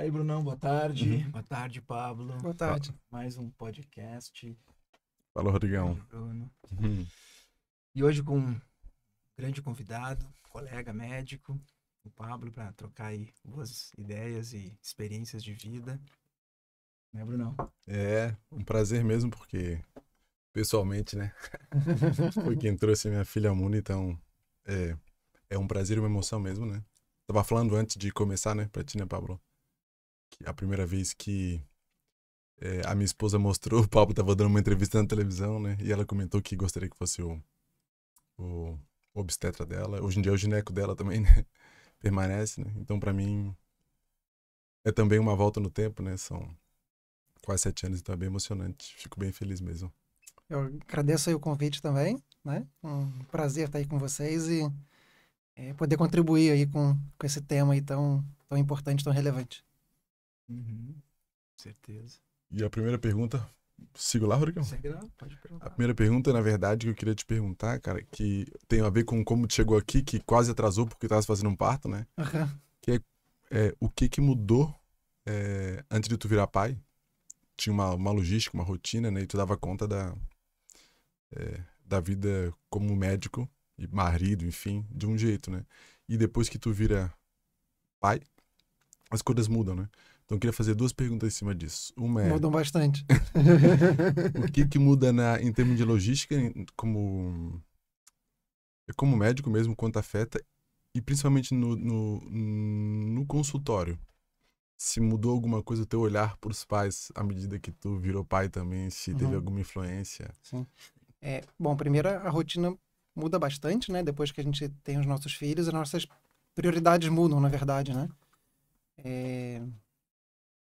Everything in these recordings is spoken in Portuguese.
E aí, Brunão, boa tarde. Uhum. Boa tarde, Pablo. Boa tarde. Mais um podcast. Fala, Rodrigão. Bruno. Uhum. E hoje com um grande convidado, colega médico, o Pablo, para trocar aí boas ideias e experiências de vida. Né, Brunão? É, um prazer mesmo, porque pessoalmente, né? Foi quem trouxe minha filha Muna, então é, é um prazer e uma emoção mesmo, né? Tava falando antes de começar, né, pra ti, né, Pablo? a primeira vez que é, a minha esposa mostrou, o Pablo estava dando uma entrevista na televisão, né? E ela comentou que gostaria que fosse o, o obstetra dela. Hoje em dia é o gineco dela também, né? Permanece, né? Então, para mim, é também uma volta no tempo, né? São quase sete anos, então é bem emocionante. Fico bem feliz mesmo. Eu agradeço aí o convite também, né? Um prazer estar aí com vocês e é, poder contribuir aí com, com esse tema aí tão, tão importante, tão relevante. Uhum, certeza. E a primeira pergunta. Sigo lá, Rodrigão? Segue lá, pode perguntar. A primeira pergunta, na verdade, que eu queria te perguntar, cara, que tem a ver com como tu chegou aqui, que quase atrasou porque tava fazendo um parto, né? Uhum. Que é, é, o que que mudou é, antes de tu virar pai? Tinha uma, uma logística, uma rotina, né? E tu dava conta da, é, da vida como médico e marido, enfim, de um jeito, né? E depois que tu vira pai, as coisas mudam, né? Então eu queria fazer duas perguntas em cima disso. Uma é... Mudam bastante. o que, que muda na, em termos de logística, como, como médico mesmo, quanto afeta, e principalmente no, no, no consultório? se mudou alguma coisa o teu olhar para os pais à medida que tu virou pai também, se uhum. teve alguma influência? Sim. É, bom, primeiro a rotina muda bastante, né? Depois que a gente tem os nossos filhos, as nossas prioridades mudam, na verdade, né? É,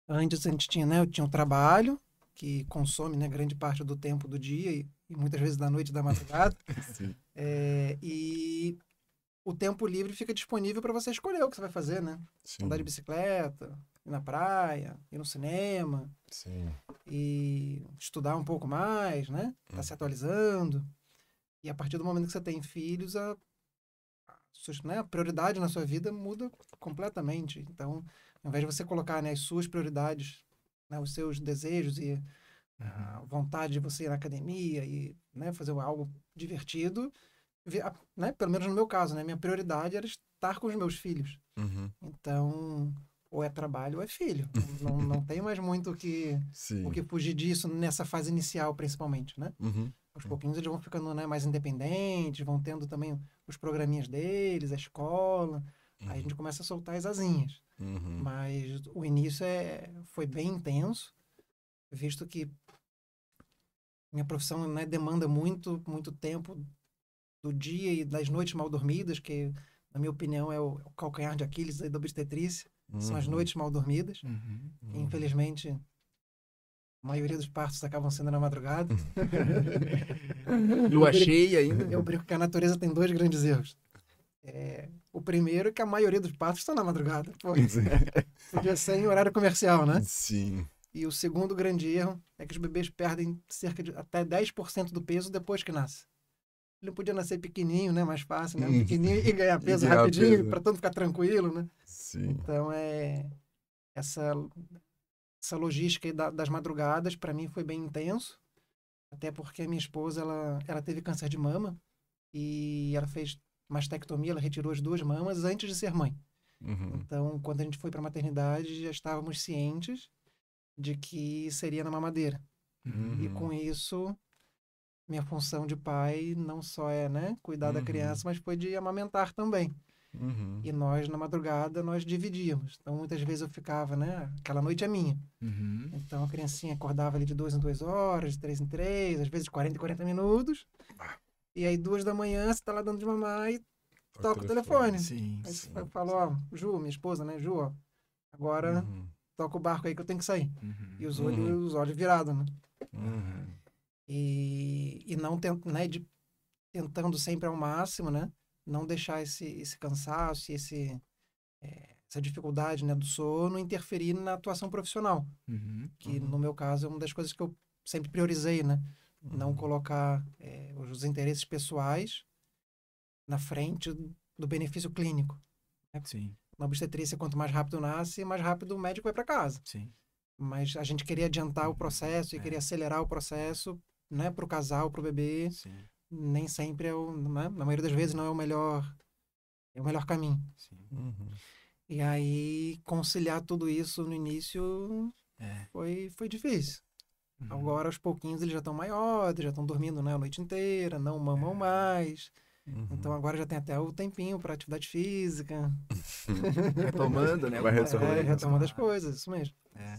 Antes a gente tinha, né, eu tinha um trabalho que consome, né, grande parte do tempo do dia e, e muitas vezes da noite da madrugada. é, e o tempo livre fica disponível para você escolher o que você vai fazer, né? Sim. Andar de bicicleta, ir na praia, ir no cinema. Sim. E estudar um pouco mais, né? Tá hum. se atualizando. E a partir do momento que você tem filhos, a, a, né, a prioridade na sua vida muda completamente. Então, em vez de você colocar né, as suas prioridades, né, os seus desejos e uhum. vontade de você ir na academia e né, fazer algo divertido, ah, né, pelo menos no meu caso, né, minha prioridade era estar com os meus filhos. Uhum. Então, ou é trabalho ou é filho. não, não tem mais muito o que, o que fugir disso nessa fase inicial, principalmente, né? Uhum. Aos pouquinhos eles vão ficando né, mais independentes, vão tendo também os programinhas deles, a escola. Uhum. Aí a uhum. gente começa a soltar as asinhas. Uhum. Mas o início é, foi bem intenso, visto que minha profissão né, demanda muito, muito tempo do dia e das noites mal dormidas, que, na minha opinião, é o, é o calcanhar de Aquiles da obstetrícia. Uhum. São as uhum. noites mal dormidas. Uhum. uhum. Infelizmente, a maioria dos partos acabam sendo na madrugada. Lua cheia ainda. Eu brinco que a natureza tem dois grandes erros. É, o primeiro é que a maioria dos partos estão tá na madrugada. Pô, podia ser em horário comercial, né? Sim. E o segundo grande erro é que os bebês perdem cerca de até 10% do peso depois que nasce. Ele podia nascer pequenininho, né? Mais fácil, né? Uhum. Pequenininho e ganhar peso e ganhar rapidinho, para tanto ficar tranquilo, né? Sim. Então, é... Essa, essa logística das madrugadas, para mim, foi bem intenso. Até porque a minha esposa, ela, ela teve câncer de mama. E ela fez mastectomia, ela retirou as duas mamas antes de ser mãe. Uhum. Então, quando a gente foi para a maternidade, já estávamos cientes de que seria na mamadeira. Uhum. E com isso, minha função de pai não só é né, cuidar uhum. da criança, mas foi de amamentar também. Uhum. E nós, na madrugada, nós dividíamos. Então, muitas vezes eu ficava, né? Aquela noite é minha. Uhum. Então, a criancinha acordava ali de duas em duas horas, de três em três, às vezes 40 em 40 minutos. Ah. E aí, duas da manhã, você tá lá dando de mamar e toca o telefone. telefone. Sim, aí sim, você fala, ó, Ju, minha esposa, né? Ju, ó, agora uhum. toca o barco aí que eu tenho que sair. Uhum. E os olhos, uhum. os olhos virados, né? Uhum. E, e não tento, né, de, tentando sempre ao máximo, né? Não deixar esse, esse cansaço, esse, é, essa dificuldade né, do sono interferir na atuação profissional. Uhum. Que uhum. no meu caso é uma das coisas que eu sempre priorizei, né? não uhum. colocar é, os interesses pessoais na frente do benefício clínico. Né? Sim. Na obstetrícia, quanto mais rápido nasce, mais rápido o médico vai para casa. Sim. Mas a gente queria adiantar o uhum. processo e é. queria acelerar o processo né, para o casal, para o bebê. Sim. Nem sempre é o. Né? Na maioria das vezes não é o melhor, é o melhor caminho. Sim. Uhum. E aí, conciliar tudo isso no início é. foi, foi difícil. Uhum. Então, agora, aos pouquinhos, eles já estão maiores, já estão dormindo né, a noite inteira, não mamam é. mais. Então, uhum. Então agora já tem até o tempinho para atividade física. retomando, né? Vai é, retomando, é, retomando as coisas, isso mesmo. É.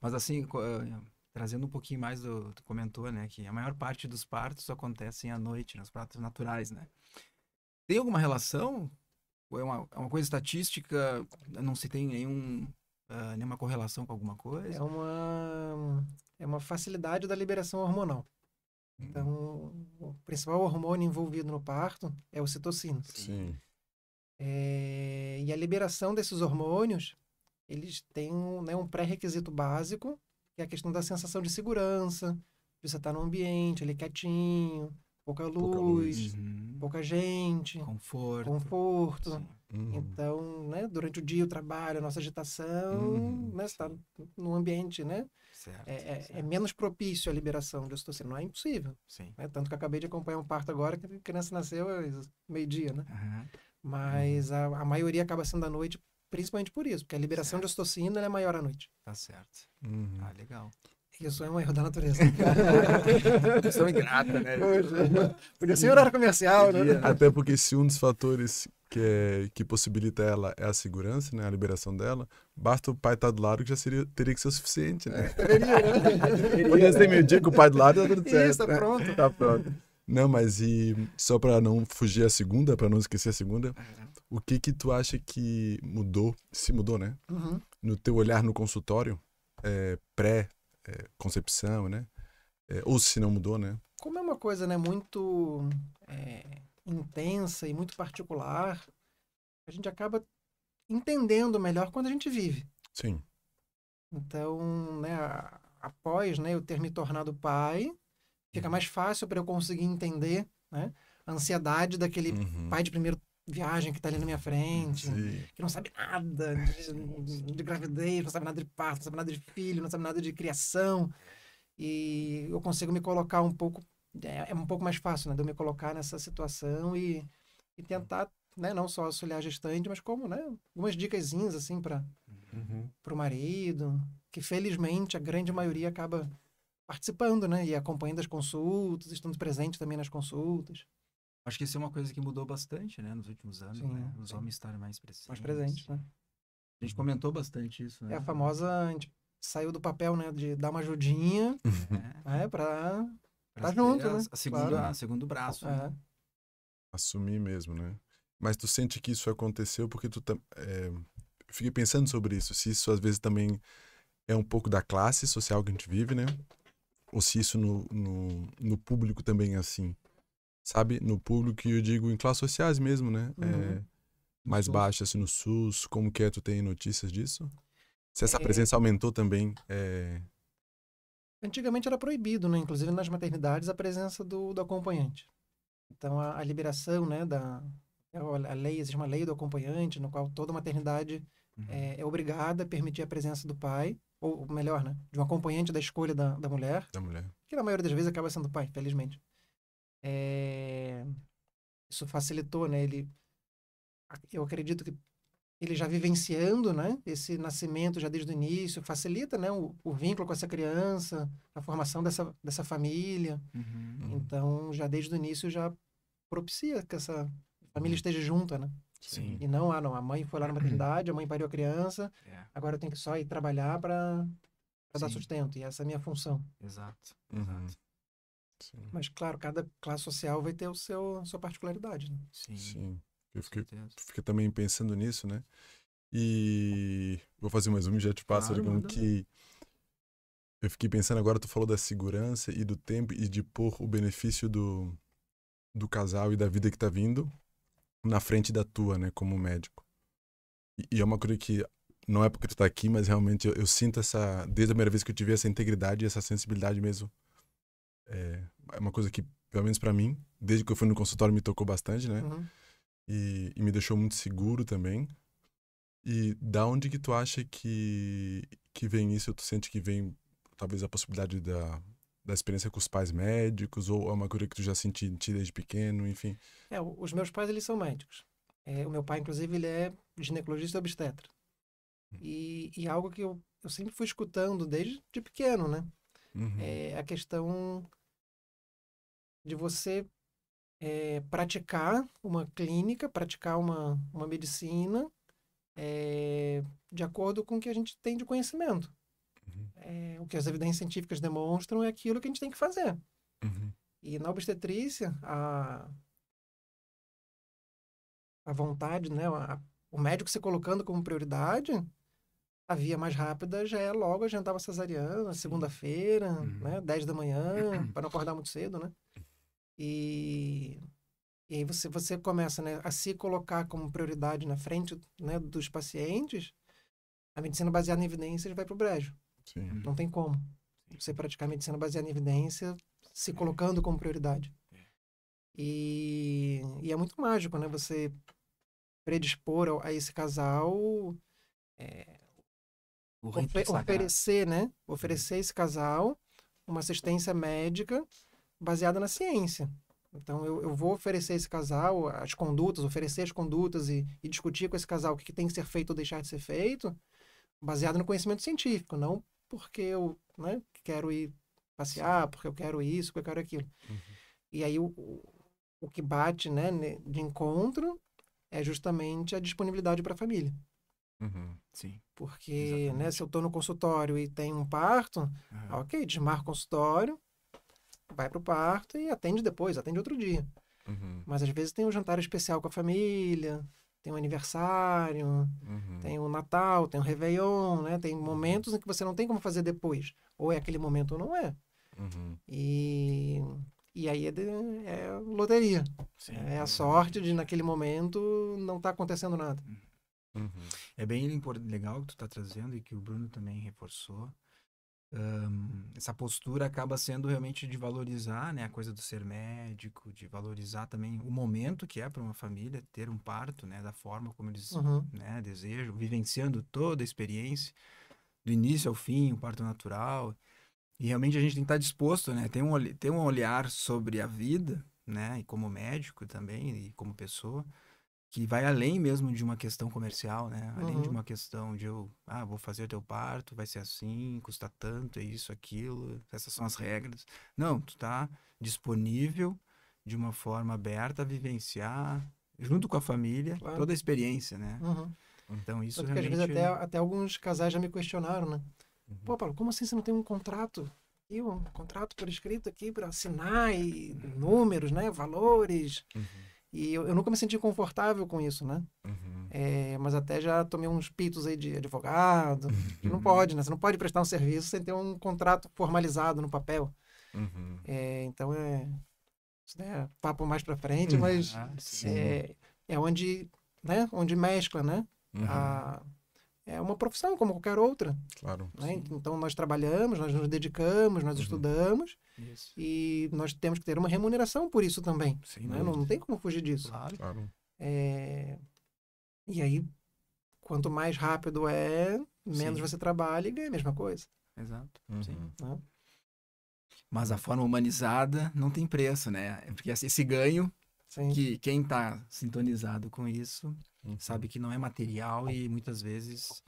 Mas assim, eh, trazendo um pouquinho mais do. que comentou, né? Que a maior parte dos partos acontecem à noite, nos partos naturais, né? Tem alguma relação? Ou é uma, é uma coisa estatística? Não se tem nenhum uh, nenhuma correlação com alguma é coisa? É uma, é uma facilidade da liberação hormonal. Hum. Então, o principal hormônio envolvido no parto é o citocina. Sim. É, e a liberação desses hormônios, eles têm né, um pré-requisito básico, que é a questão da sensação de segurança, de você estar no ambiente ali quietinho, pouca luz, pouca, luz. Uhum. pouca gente, conforto. conforto. Uhum. Então, né, durante o dia o trabalho, a nossa agitação, uhum. né, está no ambiente, né? Certo, é, é, é certo. é, menos propício à liberação de ocitocina, não é impossível. Né? Tanto que acabei de acompanhar um parto agora que a criança nasceu meio-dia, né? Mas uhum. a, a maioria acaba sendo à noite principalmente por isso, porque a liberação certo. de ocitocina é maior à noite. Tá certo. Uhum. Ah, legal. Isso é um erro da natureza. Questão ingrata, né? Podia ser horário comercial, né? Até porque se um dos fatores que, é, que possibilita ela é a segurança, né? A liberação dela, basta o pai estar tá do lado que já seria, teria que ser o suficiente, né? Teria, né? Podia ser meio dia com o pai do lado, tá tudo certo. Isso, tá né? pronto. Tá pronto. Não, mas e só para não fugir a segunda, para não esquecer a segunda, uhum. o que que tu acha que mudou, se mudou, né? Uhum. No teu olhar no consultório, é, pré é, concepção, né? É, ou se não mudou, né? Como é uma coisa, né, muito é, intensa e muito particular, a gente acaba entendendo melhor quando a gente vive. Sim. Então, né, após, né, eu ter me tornado pai, fica uhum. mais fácil para eu conseguir entender, né, a ansiedade daquele uhum. pai de primeiro viagem que tá ali na minha frente, Sim. que não sabe nada de, de, gravidez, não sabe nada de parto, não sabe nada de filho, não sabe nada de criação. E eu consigo me colocar um pouco, é, é um pouco mais fácil, né, de eu me colocar nessa situação e, e tentar, né, não só auxiliar a gestante, mas como, né, algumas dicasinhas assim para uhum. o marido, que felizmente a grande maioria acaba participando, né, e acompanhando as consultas, estando presente também nas consultas. Acho que isso é uma coisa que mudou bastante, né, nos últimos anos, sim, né? Os sim. homens estarem mais presentes. Mais presentes, né? A gente comentou bastante isso, né? É a né. famosa, a gente saiu do papel, né, de dar uma ajudinha, né, é. né, pra estar tá junto, a, né? A segunda, claro. a segundo braço, né. é. né? Assumir mesmo, né? Mas tu sente que isso aconteceu porque tu... Tá, é... Fiquei pensando sobre isso, se isso às vezes também é um pouco da classe social que a gente vive, né? Ou se isso no, no, no público também é assim sabe, no público, e eu digo em classes sociais mesmo, né? É, uhum. É, mais baixas assim, no SUS, como que é, tu tem notícias disso? Se essa é... presença aumentou também, é... Antigamente era proibido, né? Inclusive nas maternidades, a presença do, do acompanhante. Então, a, a liberação, né, da... É, a lei, existe uma lei do acompanhante, no qual toda maternidade uhum. é, é obrigada a permitir a presença do pai, ou melhor, né, de um acompanhante da escolha da, da mulher. Da mulher. Que na maioria das vezes acaba sendo o pai, felizmente. É... Isso facilitou, né? Ele, eu acredito que ele já vivenciando, né? Esse nascimento já desde o início facilita, né? O, o vínculo com essa criança, a formação dessa, dessa família. Uhum, uhum. Então, já desde o início já propicia que essa família uhum. esteja junta, né? Sim. E não, ah, não, a mãe foi lá na maternidade, a mãe pariu a criança, yeah. É. agora eu tenho que só ir trabalhar para dar sustento. E essa é a minha função. Exato, exato. Sim. Mas, claro, cada classe social vai ter o seu, a sua particularidade. Né? Sim. Sim. Eu fiquei, fiquei, também pensando nisso, né? E vou fazer mais um, já te passo, claro, então que eu fiquei pensando agora, tu falou da segurança e do tempo e de pôr o benefício do, do casal e da vida que tá vindo na frente da tua, né, como médico. E, e é uma coisa que não é porque tu tá aqui, mas realmente eu, eu, sinto essa, desde a primeira vez que eu tive essa integridade e essa sensibilidade mesmo é, é uma coisa que, pelo menos para mim, desde que eu fui no consultório me tocou bastante, né? Uhum. E, e, me deixou muito seguro também. E da onde que tu acha que, que vem isso? Tu sente que vem talvez a possibilidade da, da experiência com os pais médicos ou é uma coisa que tu já sentiu desde pequeno, enfim? É, os meus pais eles são médicos. É, o meu pai, inclusive, ele é ginecologista obstetra. Hum. E, e algo que eu, eu sempre fui escutando desde de pequeno, né? Uhum. É a questão de você é, praticar uma clínica, praticar uma, uma medicina é, de acordo com o que a gente tem de conhecimento. Uhum. É, o que as evidências científicas demonstram é aquilo que a gente tem que fazer. Uhum. E na obstetrícia, a, a vontade, né, a, o médico se colocando como prioridade, a via mais rápida já é logo adiantava cesariana, segunda-feira, né, uhum. né? 10 da manhã, para não acordar muito cedo, né? E, e aí você, você começa né, a se colocar como prioridade na frente né, dos pacientes, a medicina baseada em evidências vai para o brejo. Sim. Não tem como. Você praticar medicina baseada em evidência se colocando como prioridade. É. E, e é muito mágico, né? Você predispor a esse casal é, Ofe oferecer, né? Uhum. Oferecer esse casal uma assistência médica baseada na ciência. Então, eu, eu vou oferecer esse casal as condutas, oferecer as condutas e, e discutir com esse casal o que, que, tem que ser feito ou deixar de ser feito, baseado no conhecimento científico, não porque eu né, quero ir passear, porque eu quero isso, porque eu quero aquilo. Uhum. E aí, o, o que bate né, de encontro é justamente a disponibilidade para a família. Uhum, sim. Porque né, se eu estou no consultório e tem um parto, uhum. ok, desmarca o consultório, vai para o parto e atende depois, atende outro dia. Uhum. Mas às vezes tem um jantar especial com a família, tem um aniversário, uhum. tem o um Natal, tem o um Réveillon, né? Tem uhum. momentos em que você não tem como fazer depois. Ou é aquele momento ou não é. Uhum. E, e aí é, de, é loteria. Sim, é a sorte de, naquele momento, não estar tá acontecendo nada. Uhum. Uhum. É bem legal que tu está trazendo e que o Bruno também reforçou. Um, essa postura acaba sendo realmente de valorizar né, a coisa do ser médico, de valorizar também o momento que é para uma família ter um parto, né, da forma como eles uhum. né, desejam, vivenciando toda a experiência, do início ao fim, o parto natural. E realmente a gente tem que estar tá disposto, né, ter um, ter um olhar sobre a vida, né, e como médico também, e como pessoa, que vai além mesmo de uma questão comercial, né? Além de uhum. uma questão de eu, ah, vou fazer o teu parto, vai ser assim, custa tanto, é isso, aquilo, essas são as regras. Não, tu tá disponível de uma forma aberta a vivenciar junto com a família claro. toda a experiência, né? Uhum. Então isso Tanto realmente... às vezes até, até alguns casais já me questionaram, né? Uhum. Pô, Paulo, como assim você não tem um contrato? E um contrato por escrito aqui para assinar e uhum. números, né? Valores. Uhum. E eu, eu nunca me senti confortável com isso, né? Uhum. É, mas até já tomei uns pitos aí de advogado. Uhum. Não pode, né? Você não pode prestar um serviço sem ter um contrato formalizado no papel. Uhum. É, então é. Isso é papo mais para frente, uhum. mas ah, é, é onde, né? onde mescla, né? Uhum. A, é uma profissão como qualquer outra. Claro. Né? Então nós trabalhamos, nós nos dedicamos, nós uhum. estudamos isso. e nós temos que ter uma remuneração por isso também. Sim, né? não, não tem como fugir disso. Claro. claro. É... E aí, quanto mais rápido é, menos Sim. você trabalha e ganha a mesma coisa. Exato. Uhum. Sim. Né? Mas a forma humanizada não tem preço, né? É porque esse ganho Sim. que quem está sintonizado com isso uhum. sabe que não é material e muitas vezes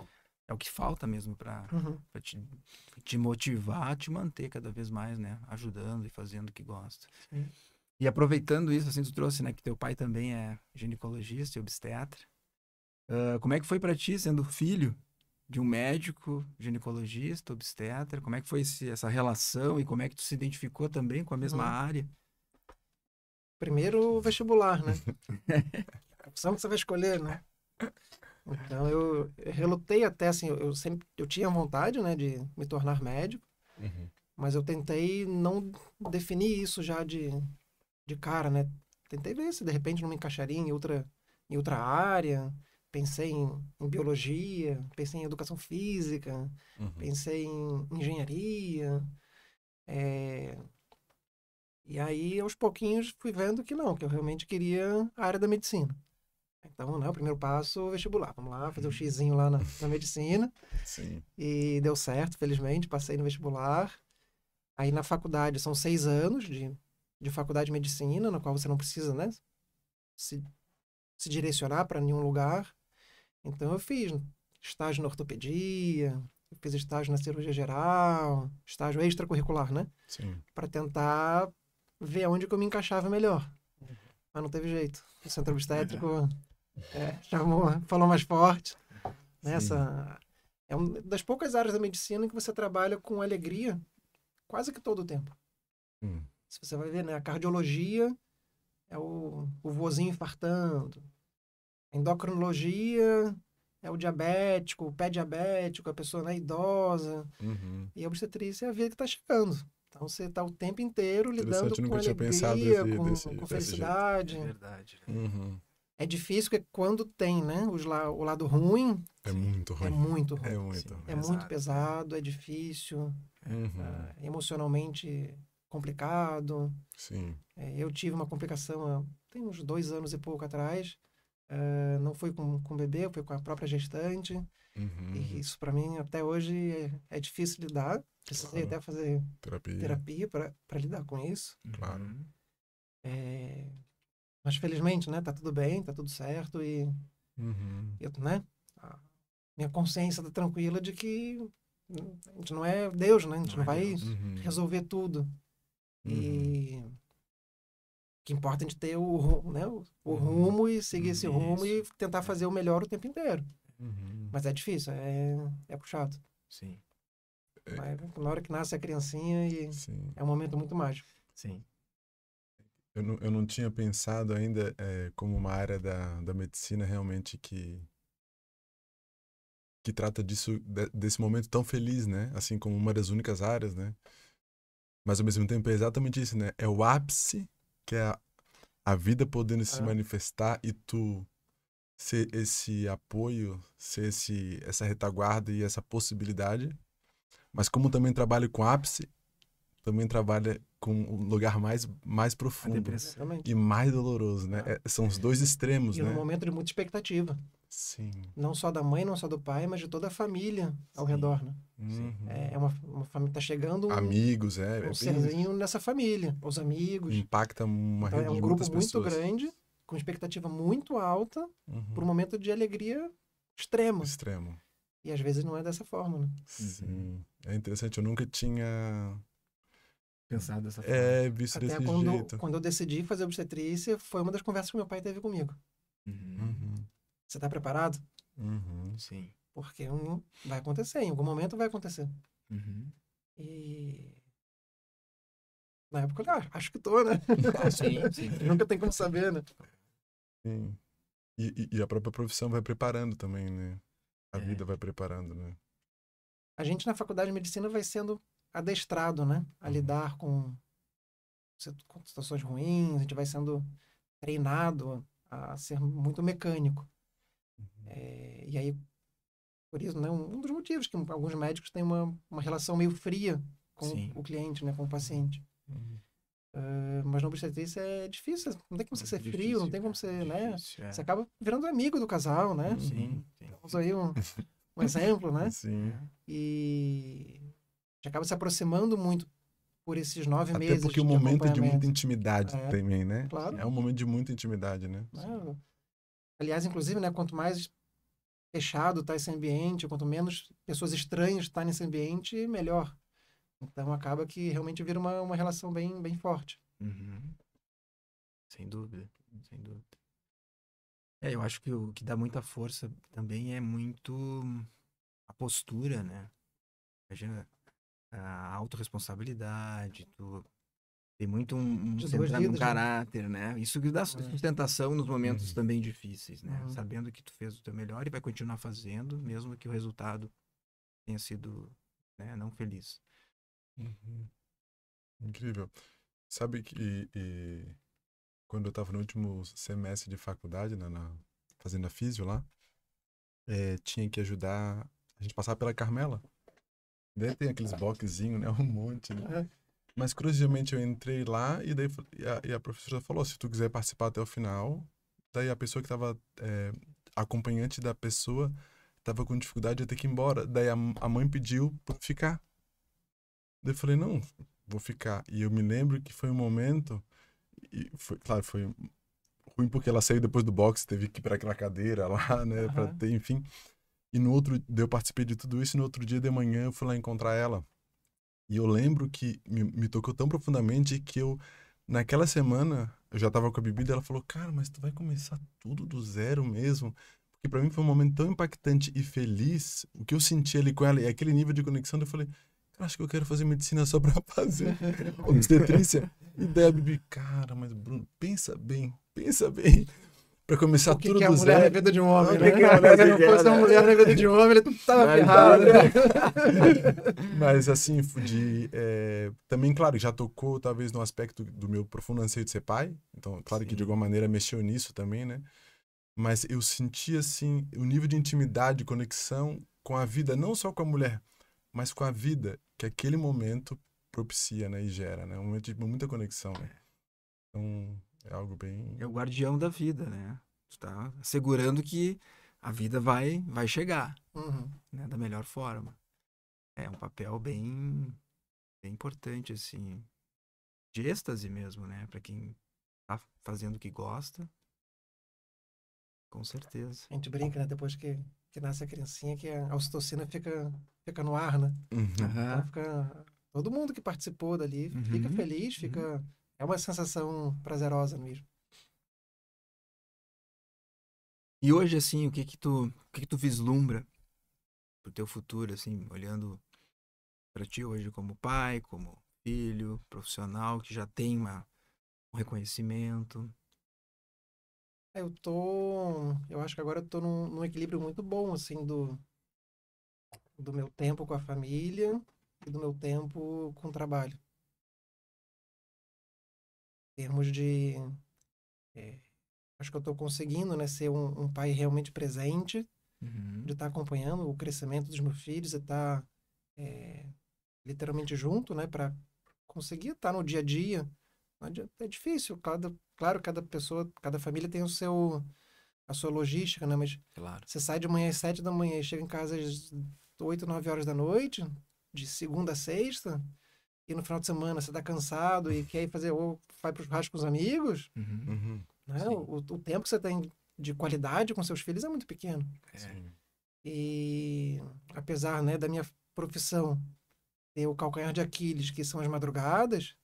é o que falta mesmo para uhum. te, te, motivar, te manter cada vez mais, né? Ajudando e fazendo o que gosta. Sim. E aproveitando isso, assim, tu trouxe, né, que teu pai também é ginecologista e obstetra. Uh, como é que foi para ti, sendo filho de um médico, ginecologista, obstetra? Como é que foi esse, essa relação e como é que tu se identificou também com a mesma uhum. área? Primeiro o vestibular, né? a opção que você vai escolher, né? Então eu, eu relutei até assim, eu, eu, sempre eu tinha vontade, né, de me tornar médico, uhum. mas eu tentei não definir isso já de, de cara, né? Tentei ver se de repente não me encaixaria em outra em outra área. Pensei em, em biologia, pensei em educação física, uhum. pensei em engenharia. É... E aí, aos pouquinhos, fui vendo que não, que eu realmente queria a área da medicina. Então, né, o primeiro passo, vestibular. Vamos lá, fazer o um uhum. xizinho lá na, na medicina. Sim. E deu certo, felizmente, passei no vestibular. Aí na faculdade, são seis anos de, de faculdade de medicina, na qual você não precisa, né, se, se direcionar para nenhum lugar. Então eu fiz estágio na ortopedia, fiz estágio na cirurgia geral, estágio extracurricular, né? Sim. Para tentar ver onde eu me encaixava melhor. Uhum. Mas não teve jeito. O centro obstétrico é, chamou, falou mais forte. Nessa, né, é uma das poucas áreas da medicina que você trabalha com alegria quase que todo o tempo. Hum. Se você vai ver, né? A cardiologia é o, o vozinho infartando. A endocrinologia é o diabético, o pé diabético, a pessoa né, idosa. Uhum. E a obstetrícia é a vida que está chegando. Então você está o tempo inteiro lidando com alegria, desse, com, desse, com, felicidade. É verdade. Né? Uhum. É difícil porque quando tem, né? la, o lado ruim. É muito é é ruim. É muito ruim. É muito, é muito pesado, é difícil. Uhum. Ah, emocionalmente complicado. Sim. É, eu tive uma complicação tem uns dois anos e pouco atrás. Uh, não foi com, com o bebê, foi com a própria gestante. Uhum. E isso para mim até hoje é, é difícil lidar. Precisei claro. até fazer terapia para lidar com isso. Claro. Uhum. É, mas felizmente, né, tá tudo bem, tá tudo certo e, uhum. né, minha consciência tá tranquila de que a gente não é Deus, né? A gente não, não é vai uhum. resolver tudo. Uhum. E que importa é a gente ter o, né, o, o uhum. rumo e seguir esse uhum. rumo e tentar fazer o melhor o tempo inteiro. Uhum. Mas é difícil, é, é puxado. Sim. Mas, na hora que nasce a criancinha e Sim. é um momento muito mágico. Sim. Eu não, eu não tinha pensado ainda é, como uma área da, da medicina realmente que que trata disso desse momento tão feliz, né? Assim como uma das únicas áreas, né? Mas ao mesmo tempo é exatamente isso, né? É o ápice que é a, a vida podendo se manifestar e tu ser esse apoio, ser esse essa retaguarda e essa possibilidade. Mas como também trabalho com ápice, também trabalha com um lugar mais, mais profundo e mais doloroso, né? Ah. É, são os dois extremos, e né? E um momento de muita expectativa. Sim. Não só da mãe, não só do pai, mas de toda a família ao redor, né? Uhum. É, é uma, uma família tá chegando amigos, é, é um é serzinho bem... nessa família, os amigos. Impacta uma então, rede é um grupo muito grande, com expectativa muito alta, uhum. por um momento de alegria extremo Extremo. E às vezes não é dessa forma, né? Sim. É interessante, eu nunca tinha pensar dessa forma. É, visto Até desse quando, jeito. Quando eu decidi fazer obstetrícia, foi uma das conversas que meu pai teve comigo. Uhum. uhum. Você tá preparado? Uhum, sim. Porque um, vai acontecer, em algum momento vai acontecer. Uhum. E. Na época eu ah, acho que tô, né? Ah, sim, sim. Nunca tem como saber, né? Sim. E, e, e, a própria profissão vai preparando também, né? A é. vida vai preparando, né? A gente na faculdade de medicina vai sendo adestrado, né? A uhum. lidar com, com situações ruins, a gente vai sendo treinado a ser muito mecânico. Uhum. É, e aí, por isso, né, um dos motivos que alguns médicos têm uma, uma relação meio fria com Sim. o cliente, né, com o paciente. Uhum. Uh, mas no obstetrícia é difícil, não tem como você é ser difícil, frio, não tem como você, é né, difícil, né? Você acaba virando amigo do casal, né? Uhum. Sim. Temos aí um, um exemplo, né? Sim. E acaba se aproximando muito por esses nove Até meses. Até porque o é momento é de muita intimidade é, também, né? Claro. É um momento de muita intimidade, né? É. Aliás, inclusive, né, quanto mais fechado está esse ambiente, quanto menos pessoas estranhas estão tá nesse ambiente, melhor. Então acaba que realmente vira uma, uma relação bem, bem forte. Uhum. Sem dúvida, sem dúvida. É, eu acho que o que dá muita força também é muito a postura, né? Imagina, a autorresponsabilidade, tu tem muito um, um um né? caráter, né? Isso que dá sustentação nos momentos uhum. também difíceis, né? Uhum. Sabendo que tu fez o teu melhor e vai continuar fazendo, mesmo que o resultado tenha sido né, não feliz. Uhum. Incrível. Sabe que e, quando eu estava no último semestre de faculdade, né, na, fazendo a físio lá, é, tinha que ajudar a gente passar pela Carmela. Daí tem aqueles boxezinhos, né? Um monte, né? Mas curiosamente eu entrei lá e daí e a, e a, professora falou: se tu quiser participar até o final. Daí a pessoa que estava é, acompanhante da pessoa estava com dificuldade de ter que ir embora. Daí a, a mãe pediu para ficar. Daí eu falei: não, vou ficar. E eu me lembro que foi um momento. E foi, claro, foi ruim porque ela saiu depois do box, teve que ir para aquela cadeira lá, né? Uhum. ter, enfim. E no outro eu participei de tudo isso, e no outro dia de manhã eu fui lá encontrar ela. E eu lembro que me, me tocou tão profundamente que eu, naquela semana, eu já tava com a bebida, ela falou: Cara, mas tu vai começar tudo do zero mesmo? Porque para mim foi um momento tão impactante e feliz, o que eu senti ali com ela, e aquele nível de conexão, eu falei: acho que eu quero fazer medicina só para fazer obstetrícia. E daí a Bibi, cara, mas Bruno, pensa bem, pensa bem para começar o que tudo que do a mulher na vida de um homem, né? É né? Se não fosse uma mulher na vida de um homem, ele tava Mas, ferrado. Né? Mas assim, de, é, também, claro, já tocou talvez no aspecto do meu profundo anseio de ser pai. Então, claro Sim. que de alguma maneira mexeu nisso também, né? Mas eu senti assim o um nível de intimidade, conexão com a vida, não só com a mulher, mas com a vida que aquele momento propicia, né, e gera, né? Um momento de muita conexão. Né? É. Então, é algo bem. É o guardião da vida, né? Tu tá assegurando que a vida vai, vai chegar uhum. né? da melhor forma. É um papel bem, bem importante, assim, de êxtase mesmo, né? Para quem tá fazendo o que gosta. Com certeza. A gente brinca, né? Depois que, que nasce a criancinha, que a ocitocina fica, fica no ar, né? Uhum. Então fica... Todo mundo que participou dali fica uhum. feliz, fica uhum. É uma sensação prazerosa mesmo. E hoje, assim, o que que tu, o que que tu vislumbra pro teu futuro, assim, olhando para ti hoje como pai, como filho, profissional, que já tem uma, um reconhecimento? É, eu tô. Eu acho que agora eu tô num, num, equilíbrio muito bom, assim, do, do meu tempo com a família e do meu tempo com o trabalho termos de. É, acho que eu estou conseguindo né, ser um, um pai realmente presente, uhum. de estar tá acompanhando o crescimento dos meus filhos e estar tá, é, literalmente junto né, para conseguir estar tá no dia a dia. É difícil, cada, claro, cada pessoa, cada família tem o seu a sua logística, né? Mas claro. você sai de manhã às sete da manhã e chega em casa às oito, nove horas da noite, de segunda a sexta, e no final de semana você está cansado e quer ir fazer ou vai para os churrasco com os amigos, uhum. uhum. né? O, o, tempo que você tem de qualidade com seus filhos é muito pequeno. É. E apesar né, da minha profissão ter o calcanhar de Aquiles, que são as madrugadas,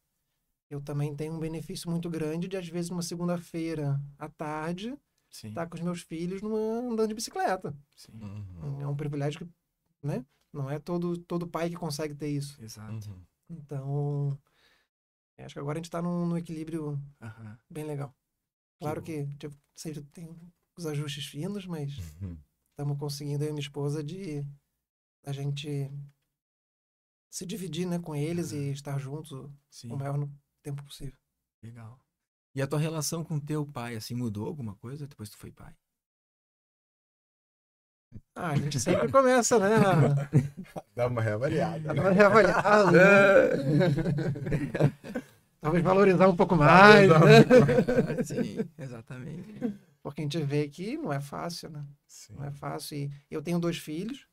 eu também tenho um benefício muito grande de, às vezes, uma segunda-feira à tarde, estar tá com os meus filhos numa, andando de bicicleta. Uhum. É um privilégio que né, não é todo, todo pai que consegue ter isso. Exato. Uhum. Então, é, acho que agora a gente está num, num, equilíbrio uhum. bem legal. Claro que, que tipo, sempre tem os ajustes finos, mas estamos uhum. conseguindo, eu e minha esposa, de a gente se dividir né, com eles uhum. e estar juntos Sim. o maior tempo possível. Legal. E a tua relação com teu pai, assim, mudou alguma coisa depois que tu foi pai? Ah, a gente sempre começa, né? Dá uma reavaliada. Dá uma reavaliada. Né? né? É. Talvez valorizar um pouco mais. Né? Sim, exatamente. Porque a gente vê que não é fácil, né? Sim. Não é fácil. E eu tenho dois filhos,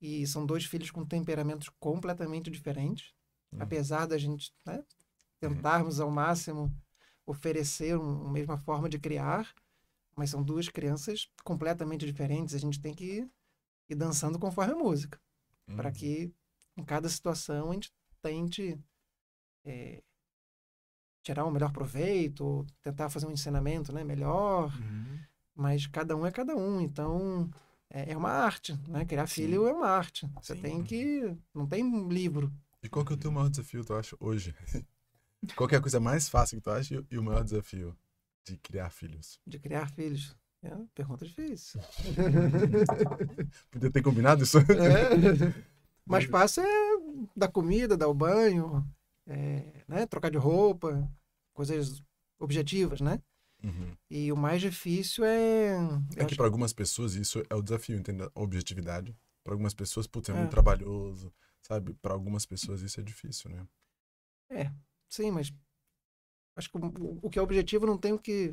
e são dois filhos com temperamentos completamente diferentes. Uhum. Apesar da gente né, tentarmos ao máximo oferecer uma mesma forma de criar, mas são duas crianças completamente diferentes. A gente tem que ir, dançando conforme a música. Para uhum. que em cada situação a gente tente é, tirar um melhor proveito, ou tentar fazer um ensinamento né, melhor. Uhum. Mas cada um é cada um. Então é, é uma arte. Né? Criar Sim. filho é uma arte. Você Sim. tem que. Não tem livro. E qual que é o teu maior desafio, tu acha, hoje? qual que é a coisa mais fácil que tu acha e o maior desafio? De criar filhos. De criar filhos. É uma pergunta difícil. Podia ter combinado isso. É. Mas passa é dar comida, dar o banho, é, né? trocar de roupa, coisas objetivas, né? Uhum. E o mais difícil é. É que para algumas pessoas isso é o desafio, entende? A objetividade. Para algumas pessoas, putz, é, é muito trabalhoso, sabe? Para algumas pessoas isso é difícil, né? É, sim, mas Acho que o, o que é objetivo não tem o que.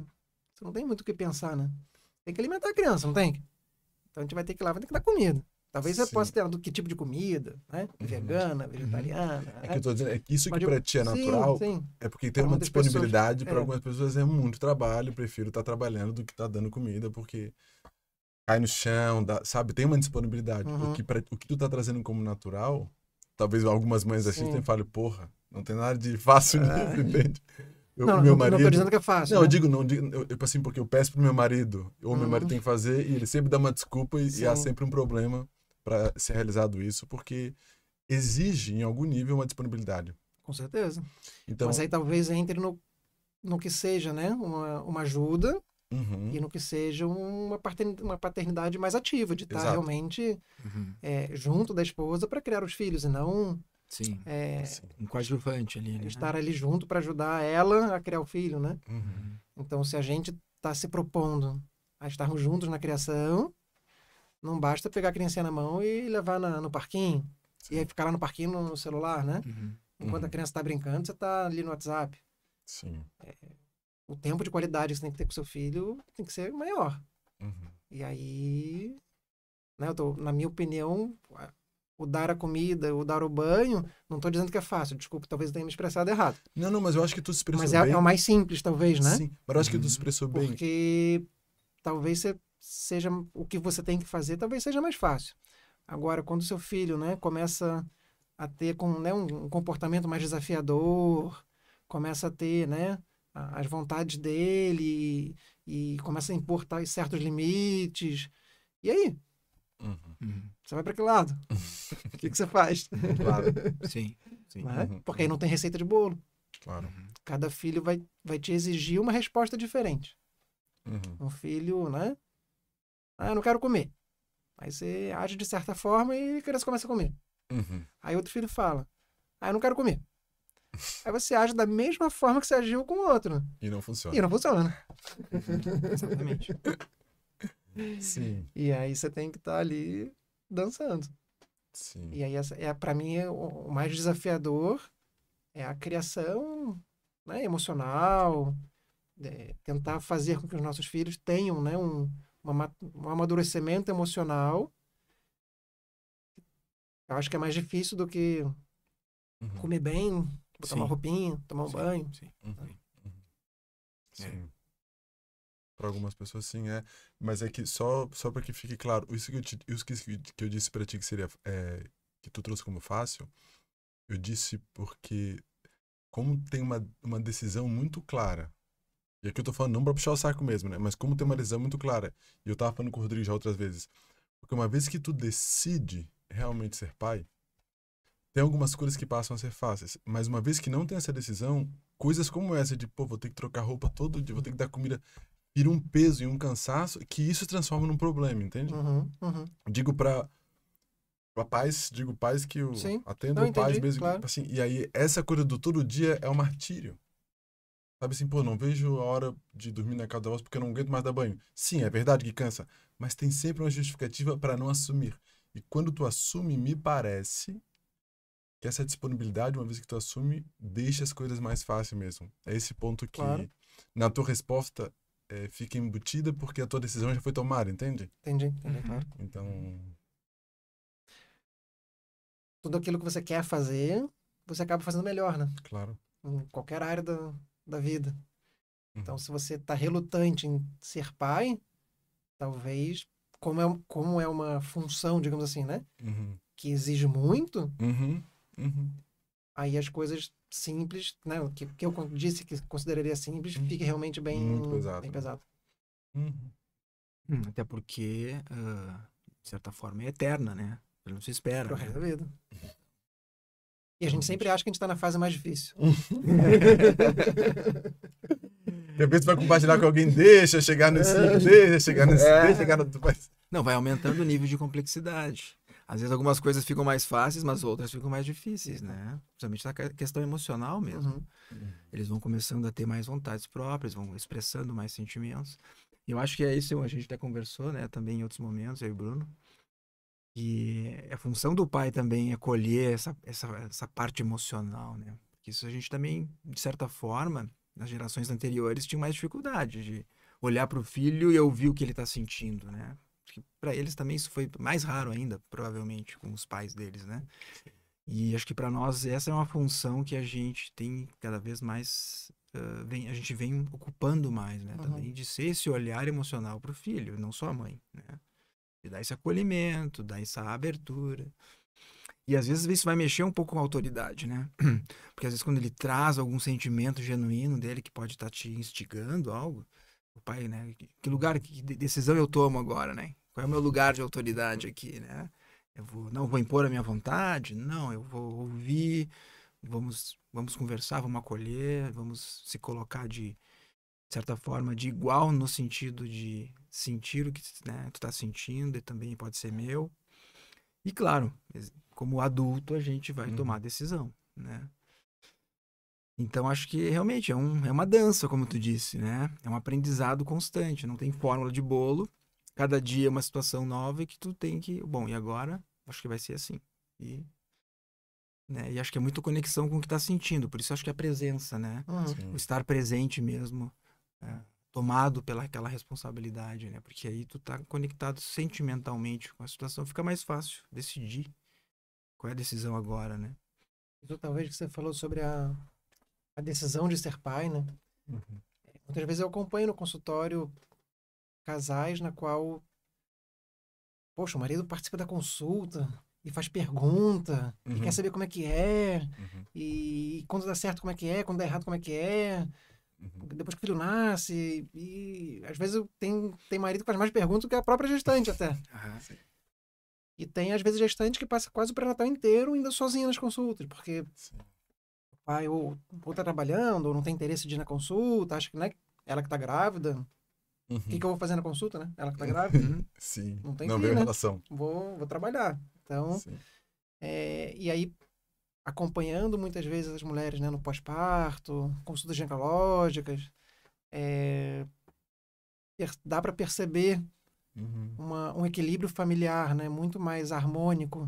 Você não tem muito o que pensar, né? Tem que alimentar a criança, não tem? Então a gente vai ter que ir lá, vai ter que dar comida. Talvez sim. você possa ter ah, do que tipo de comida, né? Uhum. Vegana, uhum. vegetariana. Uhum. É né? que eu tô dizendo, é que isso que pra ti é natural, sim, sim. é porque tem pra uma disponibilidade para é. algumas pessoas é muito trabalho, prefiro estar tá trabalhando do que estar tá dando comida, porque cai no chão, dá, sabe? Tem uma disponibilidade. Uhum. O, que pra, o que tu tá trazendo como natural, talvez algumas mães assistem e falem, porra, não tem nada de fácil, ah. entende? Eu, não, meu marido, não tô dizendo que é fácil. Não, né? eu digo, não, eu, eu, assim, porque eu peço pro meu marido, ou uhum. meu marido uhum. tem que fazer, e ele sempre dá uma desculpa e, e há sempre um problema para ser realizado isso, porque exige, em algum nível, uma disponibilidade. Com certeza. Então, Mas aí talvez entre no, no que seja, né? Uma, uma ajuda uhum. e no que seja uma paternidade, uma paternidade mais ativa, de estar tá Exato. realmente uhum. é, junto da esposa para criar os filhos e não Sim. É, sim. Um coadjuvante ali. Né? Estar ali junto para ajudar ela a criar o filho, né? Uhum. Então, se a gente está se propondo a estarmos juntos na criação, não basta pegar a criança na mão e levar na, no parquinho. Sim. E aí ficar lá no parquinho no celular, né? Uhum. Enquanto uhum. a criança está brincando, você está ali no WhatsApp. Sim. É, o tempo de qualidade que você tem que ter com seu filho tem que ser maior. Uhum. E aí, né, eu tô, na minha opinião, o dar a comida, o dar o banho, não estou dizendo que é fácil, desculpa, talvez eu tenha me expressado errado. Não, não, mas eu acho que tu se expressou mas é, bem. Mas é, é, o mais simples, talvez, né? Sim, mas eu acho que tu se expressou bem. Porque talvez seja o que você tem que fazer, talvez seja mais fácil. Agora, quando seu filho, né, começa a ter com, né, um, comportamento mais desafiador, começa a ter, né, as vontades dele e, começa a impor certos limites. E aí? Uhum. Uhum. Você vai para que lado? Uhum. O que, que você faz? Claro, sim. sim. Né? Uhum. Porque aí uhum. não tem receita de bolo. Claro. Uhum. Cada filho vai, vai te exigir uma resposta diferente. Um filho, né? Ah, eu não quero comer. Aí você age de certa forma e a criança começa a comer. Uhum. Aí outro filho fala: Ah, eu não quero comer. Aí você age da mesma forma que você agiu com o outro. E não funciona. E não funciona. Exatamente. Sim. E aí você tem que estar tá ali dançando. Sim. E aí é para mim é o mais desafiador é a criação, né, emocional, é, tentar fazer com que os nossos filhos tenham, né, um, uma, um amadurecimento emocional. Eu acho que é mais difícil do que uhum. comer bem, botar sim. uma roupinha, tomar um sim, banho. Sim. Né? Uhum. Né? Sim. É. Para algumas pessoas, sim, é. Mas é que só, só para que fique claro, isso que eu, te, isso que, que eu disse para ti que seria. É, que tu trouxe como fácil, eu disse porque. Como tem uma, uma decisão muito clara. E aqui eu tô falando não para puxar o saco mesmo, né? Mas como tem uma decisão muito clara. E eu tava falando com o Rodrigo já outras vezes. Porque uma vez que tu decide realmente ser pai, tem algumas coisas que passam a ser fáceis. Mas uma vez que não tem essa decisão, coisas como essa de, pô, vou ter que trocar roupa todo dia, vou ter que dar comida vira um peso e um cansaço que isso transforma num problema, entende? Uhum, uhum. Digo para pais, digo pais que eu Sim. atendo não, pais entendi, mesmo, claro. assim, e aí essa coisa do todo dia é um martírio. Sabe assim, pô, não vejo a hora de dormir na casa da voz porque eu não aguento mais dar banho. Sim, é verdade que cansa, mas tem sempre uma justificativa para não assumir. E quando tu assume, me parece que essa disponibilidade, uma vez que tu assume, deixa as coisas mais fáceis mesmo. É esse ponto que claro. na tua resposta é, fica embutida porque a tua decisão já foi tomada, entende? Entendi, entendi, uhum. claro. Então. Tudo aquilo que você quer fazer, você acaba fazendo melhor, né? Claro. Em qualquer área da, da vida. Uhum. Então, se você está relutante em ser pai, talvez, como é, como é uma função, digamos assim, né? Uhum. Que exige muito, uhum. uhum. aí as coisas simples, né? O que, que eu disse que consideraria simples, uhum. fique realmente bem, Muito pesado. Bem né? pesado. Uhum. Hum, até porque, uh, de certa forma, é eterna, né? não se espera. Pro né? resto da vida. E a gente sempre acha que a gente está na fase mais difícil. De repente vai compartilhar com alguém, deixa chegar nesse, é. deixa chegar nesse, é. deixa chegar no... Não, vai aumentando o nível de complexidade. Às vezes algumas coisas ficam mais fáceis, mas outras ficam mais difíceis, né? Principalmente na questão emocional mesmo. Uhum. Eles vão começando a ter mais vontades próprias, vão expressando mais sentimentos. E eu acho que é isso, a gente até conversou, né, também em outros momentos, eu e o Bruno, que a função do pai também é colher essa, essa, essa parte emocional, né? Porque isso a gente também, de certa forma, nas gerações anteriores, tinha mais dificuldade de olhar para o filho e ouvir o que ele está sentindo, né? que para eles também isso foi mais raro ainda, provavelmente, com os pais deles, né? E acho que para nós essa é uma função que a gente tem cada vez mais. Uh, vem, a gente vem ocupando mais, né? Uhum. Também de ser esse olhar emocional para o filho, não só a mãe, né? De dar esse acolhimento, dar essa abertura. E às vezes isso vai mexer um pouco com a autoridade, né? Porque às vezes quando ele traz algum sentimento genuíno dele que pode estar tá te instigando algo, o pai, né? Que lugar, que decisão eu tomo agora, né? Qual é o meu lugar de autoridade aqui, né? Eu vou, não vou impor a minha vontade, não, eu vou ouvir, vamos, vamos conversar, vamos acolher, vamos se colocar de, de certa forma de igual no sentido de sentir o que né, tu está sentindo e também pode ser meu. E claro, como adulto a gente vai hum. tomar decisão, né? Então acho que realmente é, um, é uma dança, como tu disse, né? É um aprendizado constante, não tem fórmula de bolo, cada dia uma situação nova e que tu tem que, bom, e agora acho que vai ser assim. E né? E acho que é muito conexão com o que está sentindo, por isso acho que a presença, né? Ah, o estar presente mesmo, é, tomado pelaquela responsabilidade, né? Porque aí tu tá conectado sentimentalmente com a situação, fica mais fácil decidir qual é a decisão agora, né? talvez que você falou sobre a, a decisão de ser pai, né? Uhum. Muitas vezes eu acompanho no consultório casais na qual, poxa, o marido participa da consulta e faz pergunta uhum. e quer uhum. saber como é que é uhum. e, e, quando dá certo como é que é, quando dá errado como é que é. Uhum. Depois que o filho nasce, e, às vezes tem, tem marido que faz mais perguntas do que a própria gestante, até. ah, sim. E tem, às vezes, gestante que passa quase o pré-natal inteiro ainda sozinha nas consultas, porque Sim. o pai ou, ou tá trabalhando, ou não tem interesse de ir na consulta, acha que não é ela que tá grávida. Uhum. O que, que, eu vou fazer na consulta, né? Ela que tá grávida. Uhum. Sim. Não tem Não veio né? relação. Vou, vou trabalhar. Então, é, e aí, acompanhando muitas vezes as mulheres né, no pós-parto, consultas ginecológicas, é, dá para perceber uhum. uma, um equilíbrio familiar né, muito mais harmônico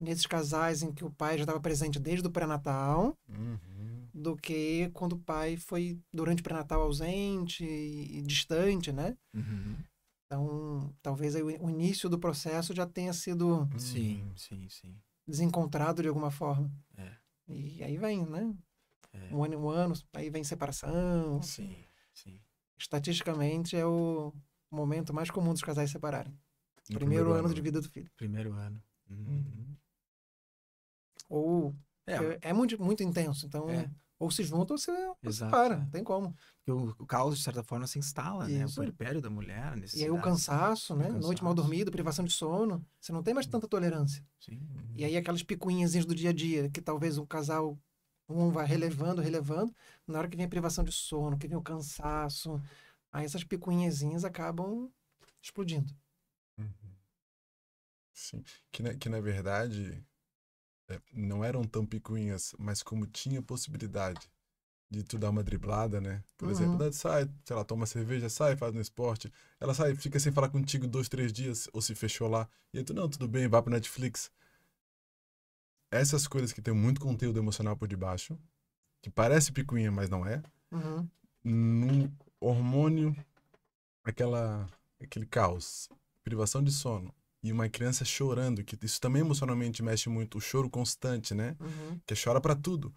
nesses casais em que o pai já estava presente desde o pré-natal. Uhum do que quando o pai foi durante o pré-natal ausente e, distante, né? Uhum. Então, talvez o início do processo já tenha sido sim, sim, sim. desencontrado de alguma forma. É. E aí vem, né? É. Um ano um ano, aí vem separação. Sim, sim. Estatisticamente é o momento mais comum dos casais separarem. Primeiro, primeiro, ano, de vida do filho. Primeiro ano. Uhum. uhum. Ou é, é, é muito, muito intenso, então é. Ou se junta ou se Exato. para, é. não tem como. o, o caos, de certa forma, se instala, Isso. né? O puerpério da mulher. E aí o cansaço, né? Cansaço. Noite mal dormida, privação de sono. Você não tem mais tanta tolerância. Sim. E uhum. aí aquelas picuinhas do dia a dia, que talvez um casal, um vai relevando, relevando. Na hora que vem a privação de sono, que vem o cansaço, aí essas picuinhas acabam explodindo. Uhum. Sim. Que na, que na verdade é, não eram tão picuinhas, mas como tinha possibilidade de tu dar uma driblada, né? Por uhum. exemplo, né, ela sai, sei lá, toma cerveja, sai, faz um esporte. Ela sai, fica sem falar contigo dois, três dias, ou se fechou lá. E aí tu, não, tudo bem, vai pro Netflix. Essas coisas que tem muito conteúdo emocional por debaixo, que parece picuinha, mas não é. Uhum. No hormônio, aquela, aquele caos, privação de sono, e uma criança chorando, que isso também uhum. emocionalmente mexe muito, o choro constante, né? Uhum. Que é chora para tudo.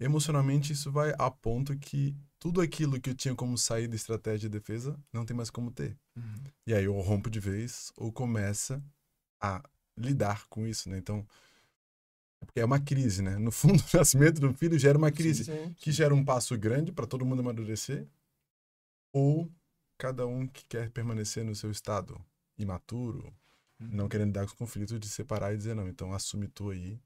Emocionalmente isso vai a ponto que tudo aquilo que eu tinha como saída, estratégia de defesa, não tem mais como ter. Uhum. E aí eu rompo de vez ou começa a lidar com isso, né? Então, é porque é uma crise, né? No fundo, o nascimento do filho gera uma crise sim, sim. que gera um passo grande para todo mundo amadurecer ou cada um que quer permanecer no seu estado imaturo, não querendo dar os conflitos de separar e dizer, não, então assume tu aí,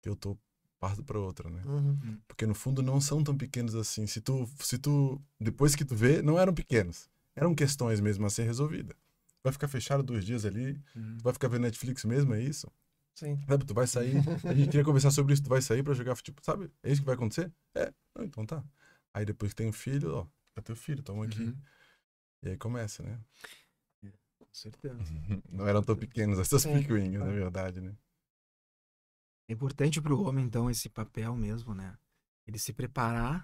que eu tô parto para outra, né? Uhum. Hum. Porque no fundo não são tão pequenos assim. Se tu, se tu, depois que tu vê, não eram pequenos. Eram questões mesmo a ser resolvida. Vai ficar fechado dois dias ali, uhum. vai ficar vendo Netflix mesmo, é isso? Sim. Sabe, tu vai sair, a gente queria conversar sobre isso, tu vai sair para jogar tipo sabe? É isso que vai acontecer? É, não, então tá. Aí depois que tem um filho, ó, é teu filho, toma aqui. Uhum. E aí começa, né? certeza. Não eram tão pequenos essas é, picuinhas, é. na verdade, né? É importante para o homem, então, esse papel mesmo, né? Ele se preparar,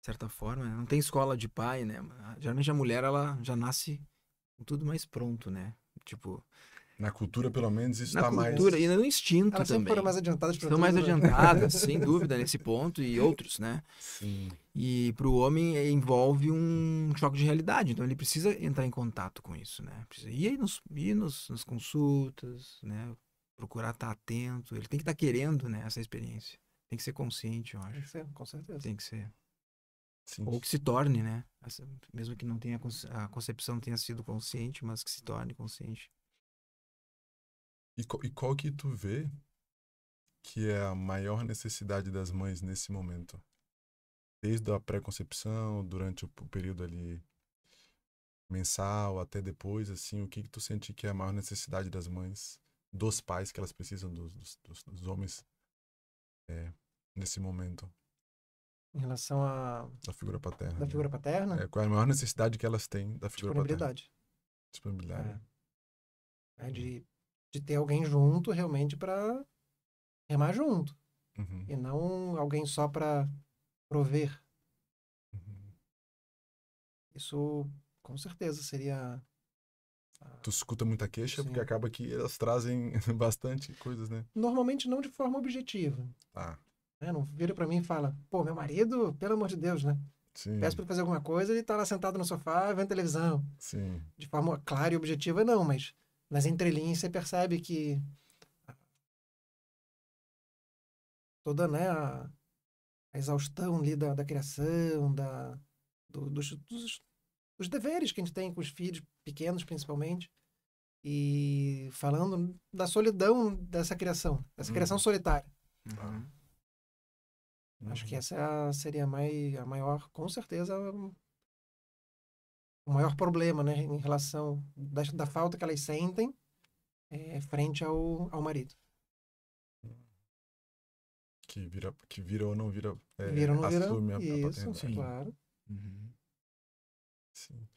de certa forma. Né? Não tem escola de pai, né? Geralmente a mulher, ela já nasce com tudo mais pronto, né? Tipo, na cultura, pelo menos, isso está mais. Na cultura e no instinto Elas também. foram mais adiantadas para São mais adiantadas, sem dúvida, nesse ponto e outros, né? Sim. E para o homem é, envolve um choque de realidade, então ele precisa entrar em contato com isso, né? Precisa ir, nos, ir nos, nas consultas, né? Procurar estar tá atento, ele tem que estar tá querendo né, essa experiência. Tem que ser consciente, eu acho. Tem que ser, com certeza. Tem que ser. Sim. Ou que se torne, né? Mesmo que não tenha a concepção tenha sido consciente, mas que se torne consciente. E, e qual que tu vê que é a maior necessidade das mães nesse momento? Desde a pré-concepção, durante o, período ali mensal, até depois, assim, o que, que tu sente que é a maior necessidade das mães, dos pais que elas precisam, dos, dos, dos homens, é, nesse momento? Em relação à Da figura paterna. Da né? figura paterna? É, qual é a maior necessidade que elas têm da figura disponibilidade. paterna? Disponibilidade. Disponibilidade. É. é de de ter alguém junto realmente para remar junto. Uhum. E não alguém só para prover. Uhum. Isso, com certeza, seria. Tu escuta muita queixa Sim. porque acaba que elas trazem bastante coisas, né? Normalmente não de forma objetiva. Tá. Né, não vira para mim e fala, pô, meu marido, pelo amor de Deus, né? Sim. Peço para ele fazer alguma coisa, ele tá lá sentado no sofá vendo televisão. Sim. De forma clara e objetiva, não, mas nas entrelinhas você percebe que toda né, a, a exaustão ali da, da criação, da, do, dos, dos, deveres que a gente tem com os filhos pequenos, principalmente, e falando da solidão dessa criação, dessa uhum. criação solitária. Uhum. Acho que uhum. essa seria a, mai, a maior, com certeza, o maior problema, né, em relação da, da falta que elas sentem é, frente ao, ao marido. Que vira, que vira ou não vira, é, vira ou não assume vira, a, a isso, Sim. É, é. Claro. Uhum. Sim.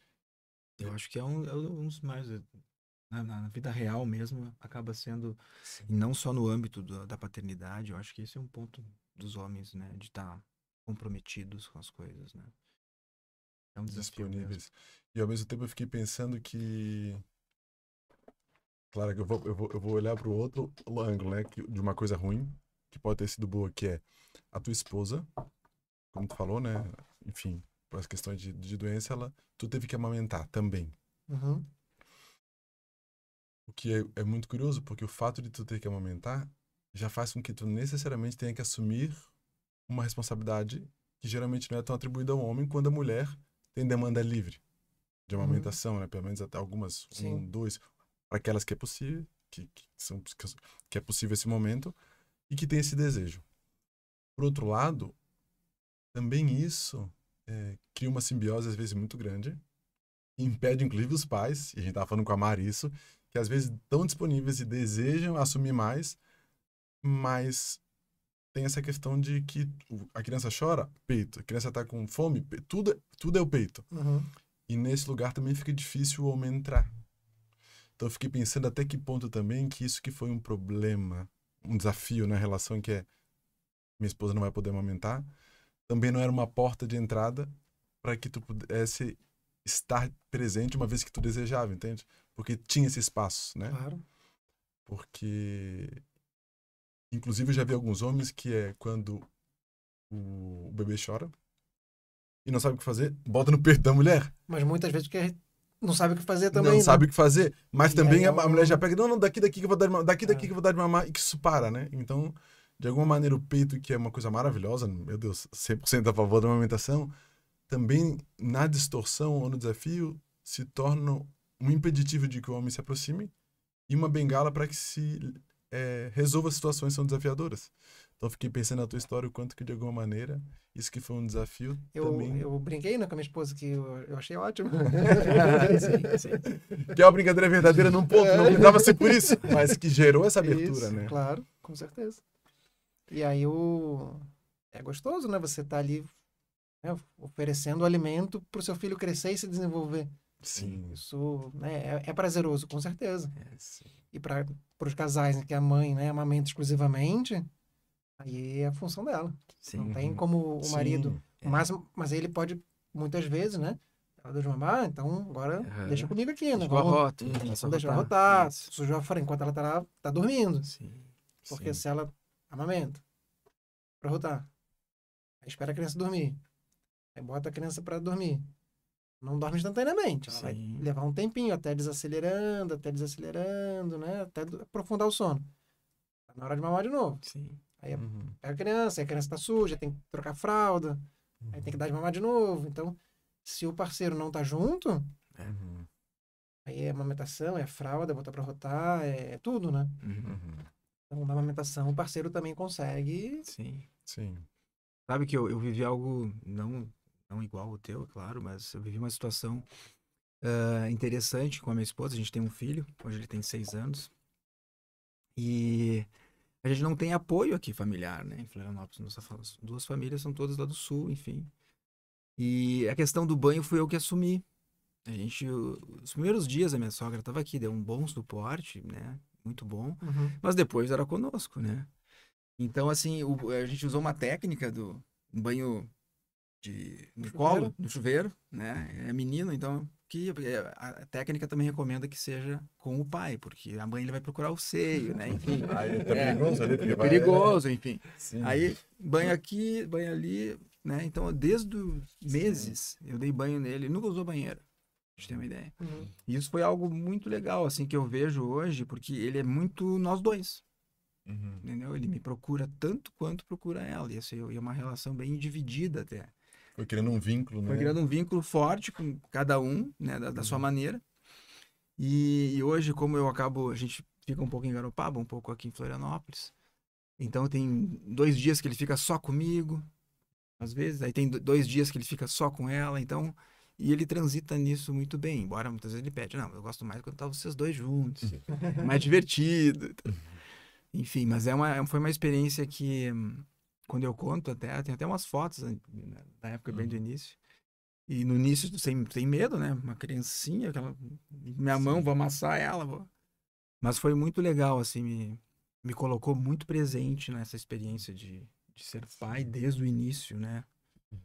Eu acho que é um, é um dos mais. É, na, na, vida real mesmo, acaba sendo. Sim. E não só no âmbito do, da paternidade, eu acho que esse é um ponto dos homens, né? De estar tá comprometidos com as coisas, né? É um disponíveis. Mesmo. E ao mesmo tempo eu fiquei pensando que. Claro que eu vou, eu vou, eu vou olhar para o outro ângulo, né? De uma coisa ruim, que pode ter sido boa, que é a tua esposa, como tu falou, né? Enfim, por as questões de, de doença, ela, tu teve que amamentar também. Uhum. O que é, é muito curioso, porque o fato de tu ter que amamentar já faz com que tu necessariamente tenha que assumir uma responsabilidade que geralmente não é tão atribuída ao homem, quando a mulher tem demanda livre de uhum. amamentação, uhum. né? Pelo menos até algumas, Sim. um, dois, para aquelas que é possível, que, que, são, que é possível esse momento e que tem esse desejo. Por outro lado, também isso é, cria uma simbiose às vezes muito grande, impede inclusive os pais, e a gente estava falando com a Mari isso, que às vezes estão disponíveis e desejam assumir mais, mas tem essa questão de que a criança chora, peito. A criança tá com fome, peito. tudo, é, tudo é o peito. Uhum. E nesse lugar também fica difícil o homem entrar. Então eu fiquei pensando até que ponto também que isso que foi um problema, um desafio na né, relação que é minha esposa não vai poder amamentar, também não era uma porta de entrada para que tu pudesse estar presente uma vez que tu desejava, entende? Porque tinha esse espaço, né? Claro. Porque Inclusive, eu já vi alguns homens que é quando o, bebê chora e não sabe o que fazer, bota no peito da mulher. Mas muitas vezes que não sabe o que fazer também. Não né? sabe o que fazer. Mas e também a, eu... É a, mulher já pega, não, não, daqui, daqui que eu vou dar de mamar, daqui, daqui é. que eu vou dar de mamar, e que isso para, né? Então, de alguma maneira, o peito, que é uma coisa maravilhosa, meu Deus, 100% a favor da amamentação, também na distorção ou no desafio se torna um impeditivo de que o homem se aproxime e uma bengala para que se é, resolva situações que são desafiadoras. Então fiquei pensando na tua história, o quanto que de alguma maneira isso que foi um desafio eu, também. Eu brinquei né, com a minha esposa que eu, eu achei ótimo. sim, sim. Que é uma brincadeira verdadeira num ponto, não é. precisava ser por isso, mas que gerou essa abertura, isso, né? Claro, com certeza. E aí o é gostoso, né? Você tá ali né, oferecendo alimento para o seu filho crescer e se desenvolver. Sim. Isso né, é, é prazeroso, com certeza. É, e para os casais né, que a mãe né, amamenta exclusivamente, aí é a função dela. Sim. Não tem como o marido. É. mas, mas ele pode, muitas vezes, né? Ela deu de mamar, então agora uhum. deixa comigo aqui, né? Vamos, rota, deixa rotar, rotar sujou a frente enquanto ela tá, tá dormindo. Sim. Porque Sim. se ela amamenta para rotar, aí espera a criança dormir, aí bota a criança para dormir, não dorme instantaneamente. Ela Sim. vai levar um tempinho até desacelerando, até desacelerando, né? Até aprofundar o sono. Tá na hora de mamar de novo. Sim. Aí é uhum. pega a criança, aí a criança tá suja, tem que trocar fralda, uhum. aí tem que uhum. dar de mamar de novo. Então, se o parceiro não tá junto, uhum. aí é amamentação, é fralda, é botar pra rotar, é, é tudo, né? Uhum. Então, na amamentação, o parceiro também consegue. Sim. Sim. Sabe que eu, eu vivi algo não não igual o teu, é claro, mas eu vivi uma situação uh, interessante com a minha esposa. A gente tem um filho, hoje ele tem seis anos. E a gente não tem apoio aqui familiar, né? Em Florianópolis, nossas duas famílias são todas lá do sul, enfim. E a questão do banho fui eu que assumi. A gente, os primeiros dias a minha sogra estava aqui, deu um bom suporte, né? Muito bom. Uhum. Mas depois era conosco, né? Então, assim, o, a gente usou uma técnica do um banho de no colo, no chuveiro, né? É menino, então que é, a técnica também recomenda que seja com o pai, porque a mãe ele vai procurar o seio, né? Enfim. Aí tá ah, é, perigoso ali, é perigoso, enfim. Sim. Aí banho aqui, banho ali, né? Então, desde meses eu dei banho nele, nunca usou banheiro. A gente tem uma ideia. Uhum. E isso foi algo muito legal, assim, que eu vejo hoje, porque ele é muito nós dois. Uhum. Entendeu? Ele me procura tanto quanto procura ela. E assim, é uma relação bem dividida até. Foi criando um vínculo, né? Foi criando um vínculo forte com cada um, né? Da, da sua uhum. maneira. E, e, hoje, como eu acabo, a gente fica um pouco em Garopaba, um pouco aqui em Florianópolis. Então tem dois dias que ele fica só comigo, às vezes. Aí tem dois dias que ele fica só com ela, então... E ele transita nisso muito bem, embora muitas vezes ele pede, não, eu gosto mais quando tá vocês dois juntos, mais divertido. Uhum. Enfim, mas é uma, é, foi uma experiência que hum, quando eu conto até, tem até umas fotos né, da época bem do uhum. início. E no início, sem, sem medo, né? Uma criancinha, aquela, minha Sim. mão, vou amassar ela. Vou... Mas foi muito legal, assim, me, me colocou muito presente nessa experiência de, de ser pai desde o início, né? Uhum.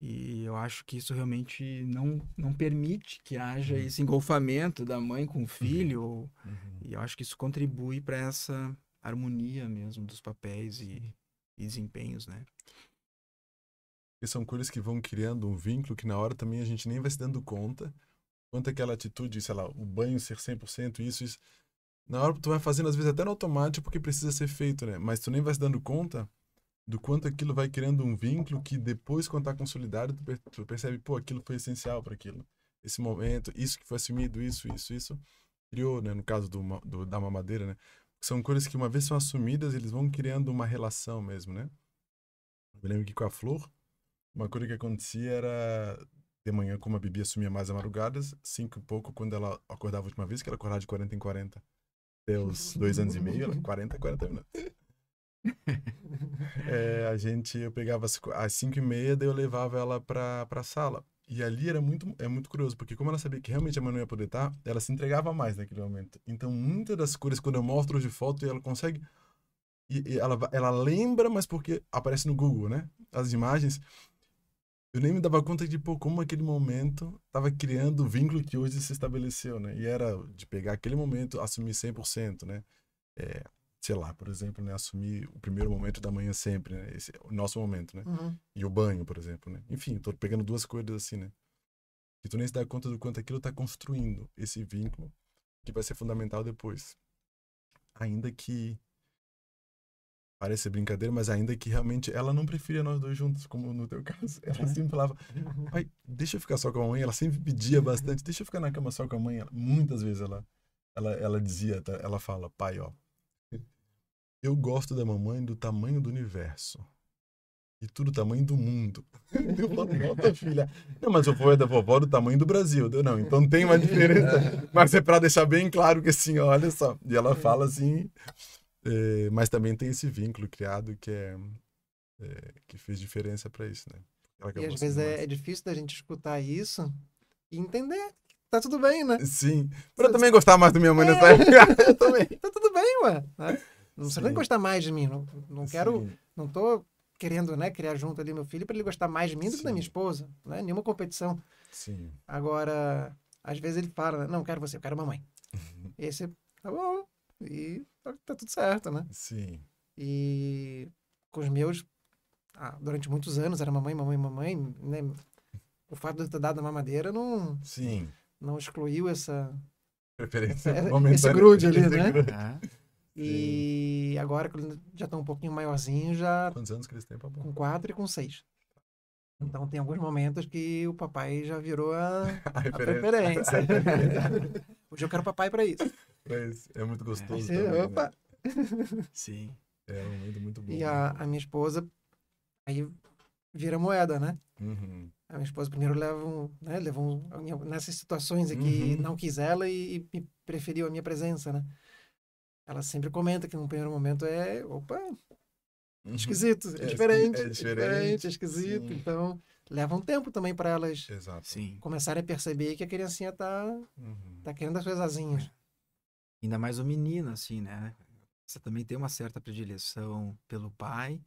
E eu acho que isso realmente não, não permite que haja uhum. esse engolfamento da mãe com o filho. Uhum. Ou, uhum. E eu acho que isso contribui para essa harmonia mesmo dos papéis e, e desempenhos, né? E são coisas que vão criando um vínculo que na hora também a gente nem vai se dando conta. Quanto aquela atitude, sei lá, o banho ser 100%, isso, isso. Na hora tu vai fazendo, às vezes até no automático, porque precisa ser feito, né? Mas tu nem vai se dando conta do quanto aquilo vai criando um vínculo que depois, quando tá consolidado, tu percebe, pô, aquilo foi essencial para aquilo. Esse momento, isso que foi assumido, isso, isso, isso, criou, né? No caso do, do da mamadeira, né? são cores que uma vez são assumidas, eles vão criando uma relação mesmo, né? Eu lembro que com a flor, uma coisa que acontecia era de manhã, como a Bibi assumia mais as madrugadas, cinco e pouco, quando ela acordava a última vez, que ela acordava de 40 em 40. Até os dois anos e meio, quarenta 40 40 minutos. É, a gente, eu pegava às cinco e meia, daí eu levava ela pra, pra sala. E ali era muito, é muito curioso, porque como ela sabia que realmente a mãe não ia poder estar, ela se entregava mais naquele momento. Então, muitas das cores, quando eu mostro de foto, ela consegue... E, e ela, ela lembra, mas porque aparece no Google, né? As imagens. Eu nem me dava conta de, pô, como aquele momento estava criando o vínculo que hoje se estabeleceu, né? E era de pegar aquele momento, assumir 100%, né? É, sei lá, por exemplo, né, assumir o primeiro momento da manhã sempre, né? Esse é o nosso momento, né? Uhum. E o banho, por exemplo, né? Enfim, tô pegando duas coisas assim, né? Que tu nem se dá conta do quanto aquilo tá construindo esse vínculo que vai ser fundamental depois. Ainda que parece brincadeira, mas ainda que realmente ela não preferia nós dois juntos, como no teu caso. Ela é. sempre falava, pai, deixa eu ficar só com a mãe. Ela sempre pedia bastante, deixa eu ficar na cama só com a mãe. Ela, muitas vezes ela, ela, ela dizia, tá, ela fala, pai, ó, eu gosto da mamãe do tamanho do universo. E tudo tamanho do mundo. eu falo, volta, tá, filha. Não, mas eu vou é da vovó do tamanho do Brasil. Eu, não, então tem uma diferença. Mas é para deixar bem claro que assim, olha só. E ela fala assim. É, mas também tem esse vínculo criado que é, é que fez diferença para isso, né? E às vezes é, é, difícil da gente escutar isso e entender tá tudo bem, né? Sim. Pra eu também gostar mais da minha mãe nessa é. época. eu também. Tá tudo bem, ué. Né? Não precisa nem gostar mais de mim. Não, não quero. Não tô querendo né, criar junto ali meu filho para ele gostar mais de mim do Sim. que da minha esposa. Né? Nenhuma competição. Sim. Agora, às vezes ele fala, né, não, quero você, eu quero mamãe. Esse tá bom. E tá, tá tudo certo, né? Sim. E com os meus, ah, durante muitos anos era mamãe, mamãe, mamãe, né? O fato de eu ter dado a mamadeira não... Sim. Não excluiu essa... Preferência Esse grude ali, né? Grude. Ah. E agora que eles já estão um pouquinho maiorzinhos, já. Quantos anos que eles têm, papai? Com quatro e com seis. Hum. Então tem alguns momentos que o papai já virou a, a referência. A Hoje eu quero papai para isso. isso é muito gostoso. É, também, né? opa! Né? Sim. É um momento muito bom. E né? a, a minha esposa aí vira moeda, né? Uhum. A minha esposa primeiro leva um, né, leva um, nessas situações aqui uhum. não quis ela e, e preferiu a minha presença, né? ela sempre comenta que num primeiro momento é, opa, uhum. esquisito, é, é diferente, é, é diferente, é esquisito. Sim. Então, leva um tempo também para elas Exato. Sim. começarem a perceber que a criancinha tá, uhum. tá querendo as coisas é. Ainda mais o menino, assim, né? Você também tem uma certa predileção pelo pai. Uhum.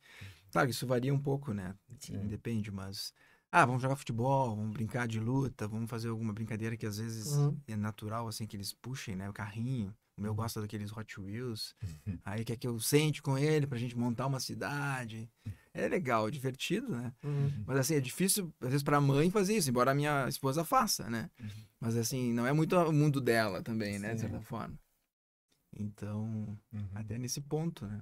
Claro, isso varia um pouco, né? Sim. Depende, mas. Ah, vamos jogar futebol, vamos brincar de luta, vamos fazer alguma brincadeira que às vezes uhum. é natural, assim, que eles puxem, né? O carrinho. O meu gosta daqueles Hot Wheels. Aí quer que eu sente com ele pra gente montar uma cidade. É legal, é divertido, né? Uhum. Mas assim, é difícil, às vezes, pra mãe fazer isso, embora a minha esposa faça, né? Uhum. Mas assim, não é muito o mundo dela também, Sim. né? De certa forma. Então, uhum. até nesse ponto, né?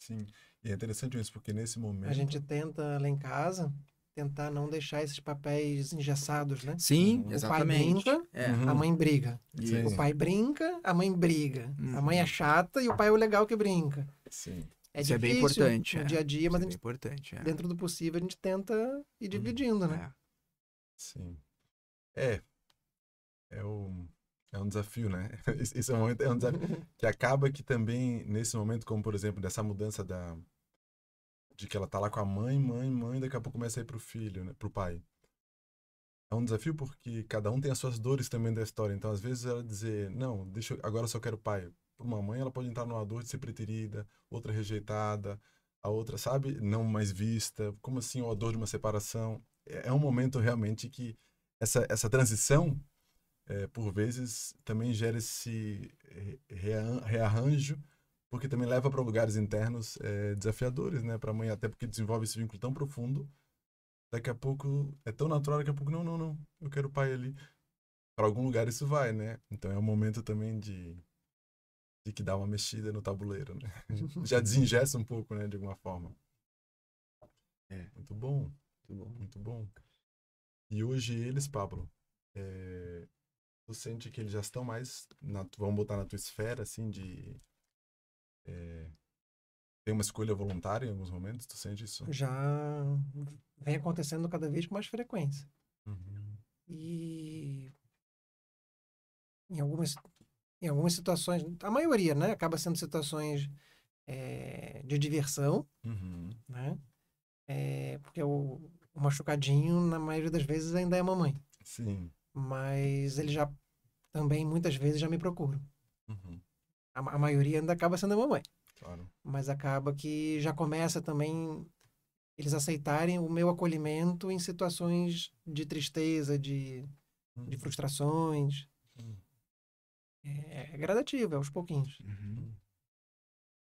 Sim. E é interessante isso, porque nesse momento. A gente tenta lá em casa tentar não deixar esses papéis engessados, né? Sim, uhum. o exatamente. pai brinca, é. a uhum. mãe briga. Sim. O pai brinca, a mãe briga. A mãe é uhum. chata e o pai é o legal que brinca. Sim. É Isso difícil, é bem importante. No é. dia a dia, Isso mas é gente, importante, é. dentro do possível, a gente tenta ir dividindo, né? É. Sim. É. É um, é um desafio, né? Esse é momento é um desafio que acaba que também, nesse momento, como por exemplo, dessa mudança da, de que ela tá lá com a mãe, mãe, mãe, daqui a pouco começa a ir pro filho, né, pro pai. É um desafio porque cada um tem as suas dores também da história. Então, às vezes ela dizer, não, deixa, agora só quero pai. Para uma mãe, ela pode entrar numa dor de ser preterida, outra rejeitada, a outra, sabe, não mais vista. Como assim, ou a dor de uma separação? É, é, um momento realmente que essa, essa transição, é, por vezes, também gera esse eh, rearranjo porque também leva para lugares internos é, desafiadores, né, para amanhã mãe, até porque desenvolve esse vínculo tão profundo. Daqui a pouco é tão natural, daqui a pouco não, não, não, eu quero o pai ali. Para algum lugar isso vai, né? Então é um momento também de de que dá uma mexida no tabuleiro, né? Já desingesta um pouco, né, de alguma forma. É. Muito bom. Muito bom. Muito bom. E hoje eles, Pablo, é... tu sente que eles já estão mais, na... vamos botar na tua esfera, assim, de é, tem uma escolha voluntária em alguns momentos? Tu sente isso? Já vem acontecendo cada vez com mais frequência. Uhum. E em algumas, em algumas situações, a maioria, né? Acaba sendo situações é, de diversão, uhum. né? É, porque o, o machucadinho, na maioria das vezes, ainda é mamãe. Sim. Mas ele já também, muitas vezes, já me procura. Uhum a, a maioria ainda acaba sendo a mamãe. Claro. Mas acaba que já começa também eles aceitarem o meu acolhimento em situações de tristeza, de, hum. de frustrações. Hum. É, é, gradativo, é aos pouquinhos. Uhum.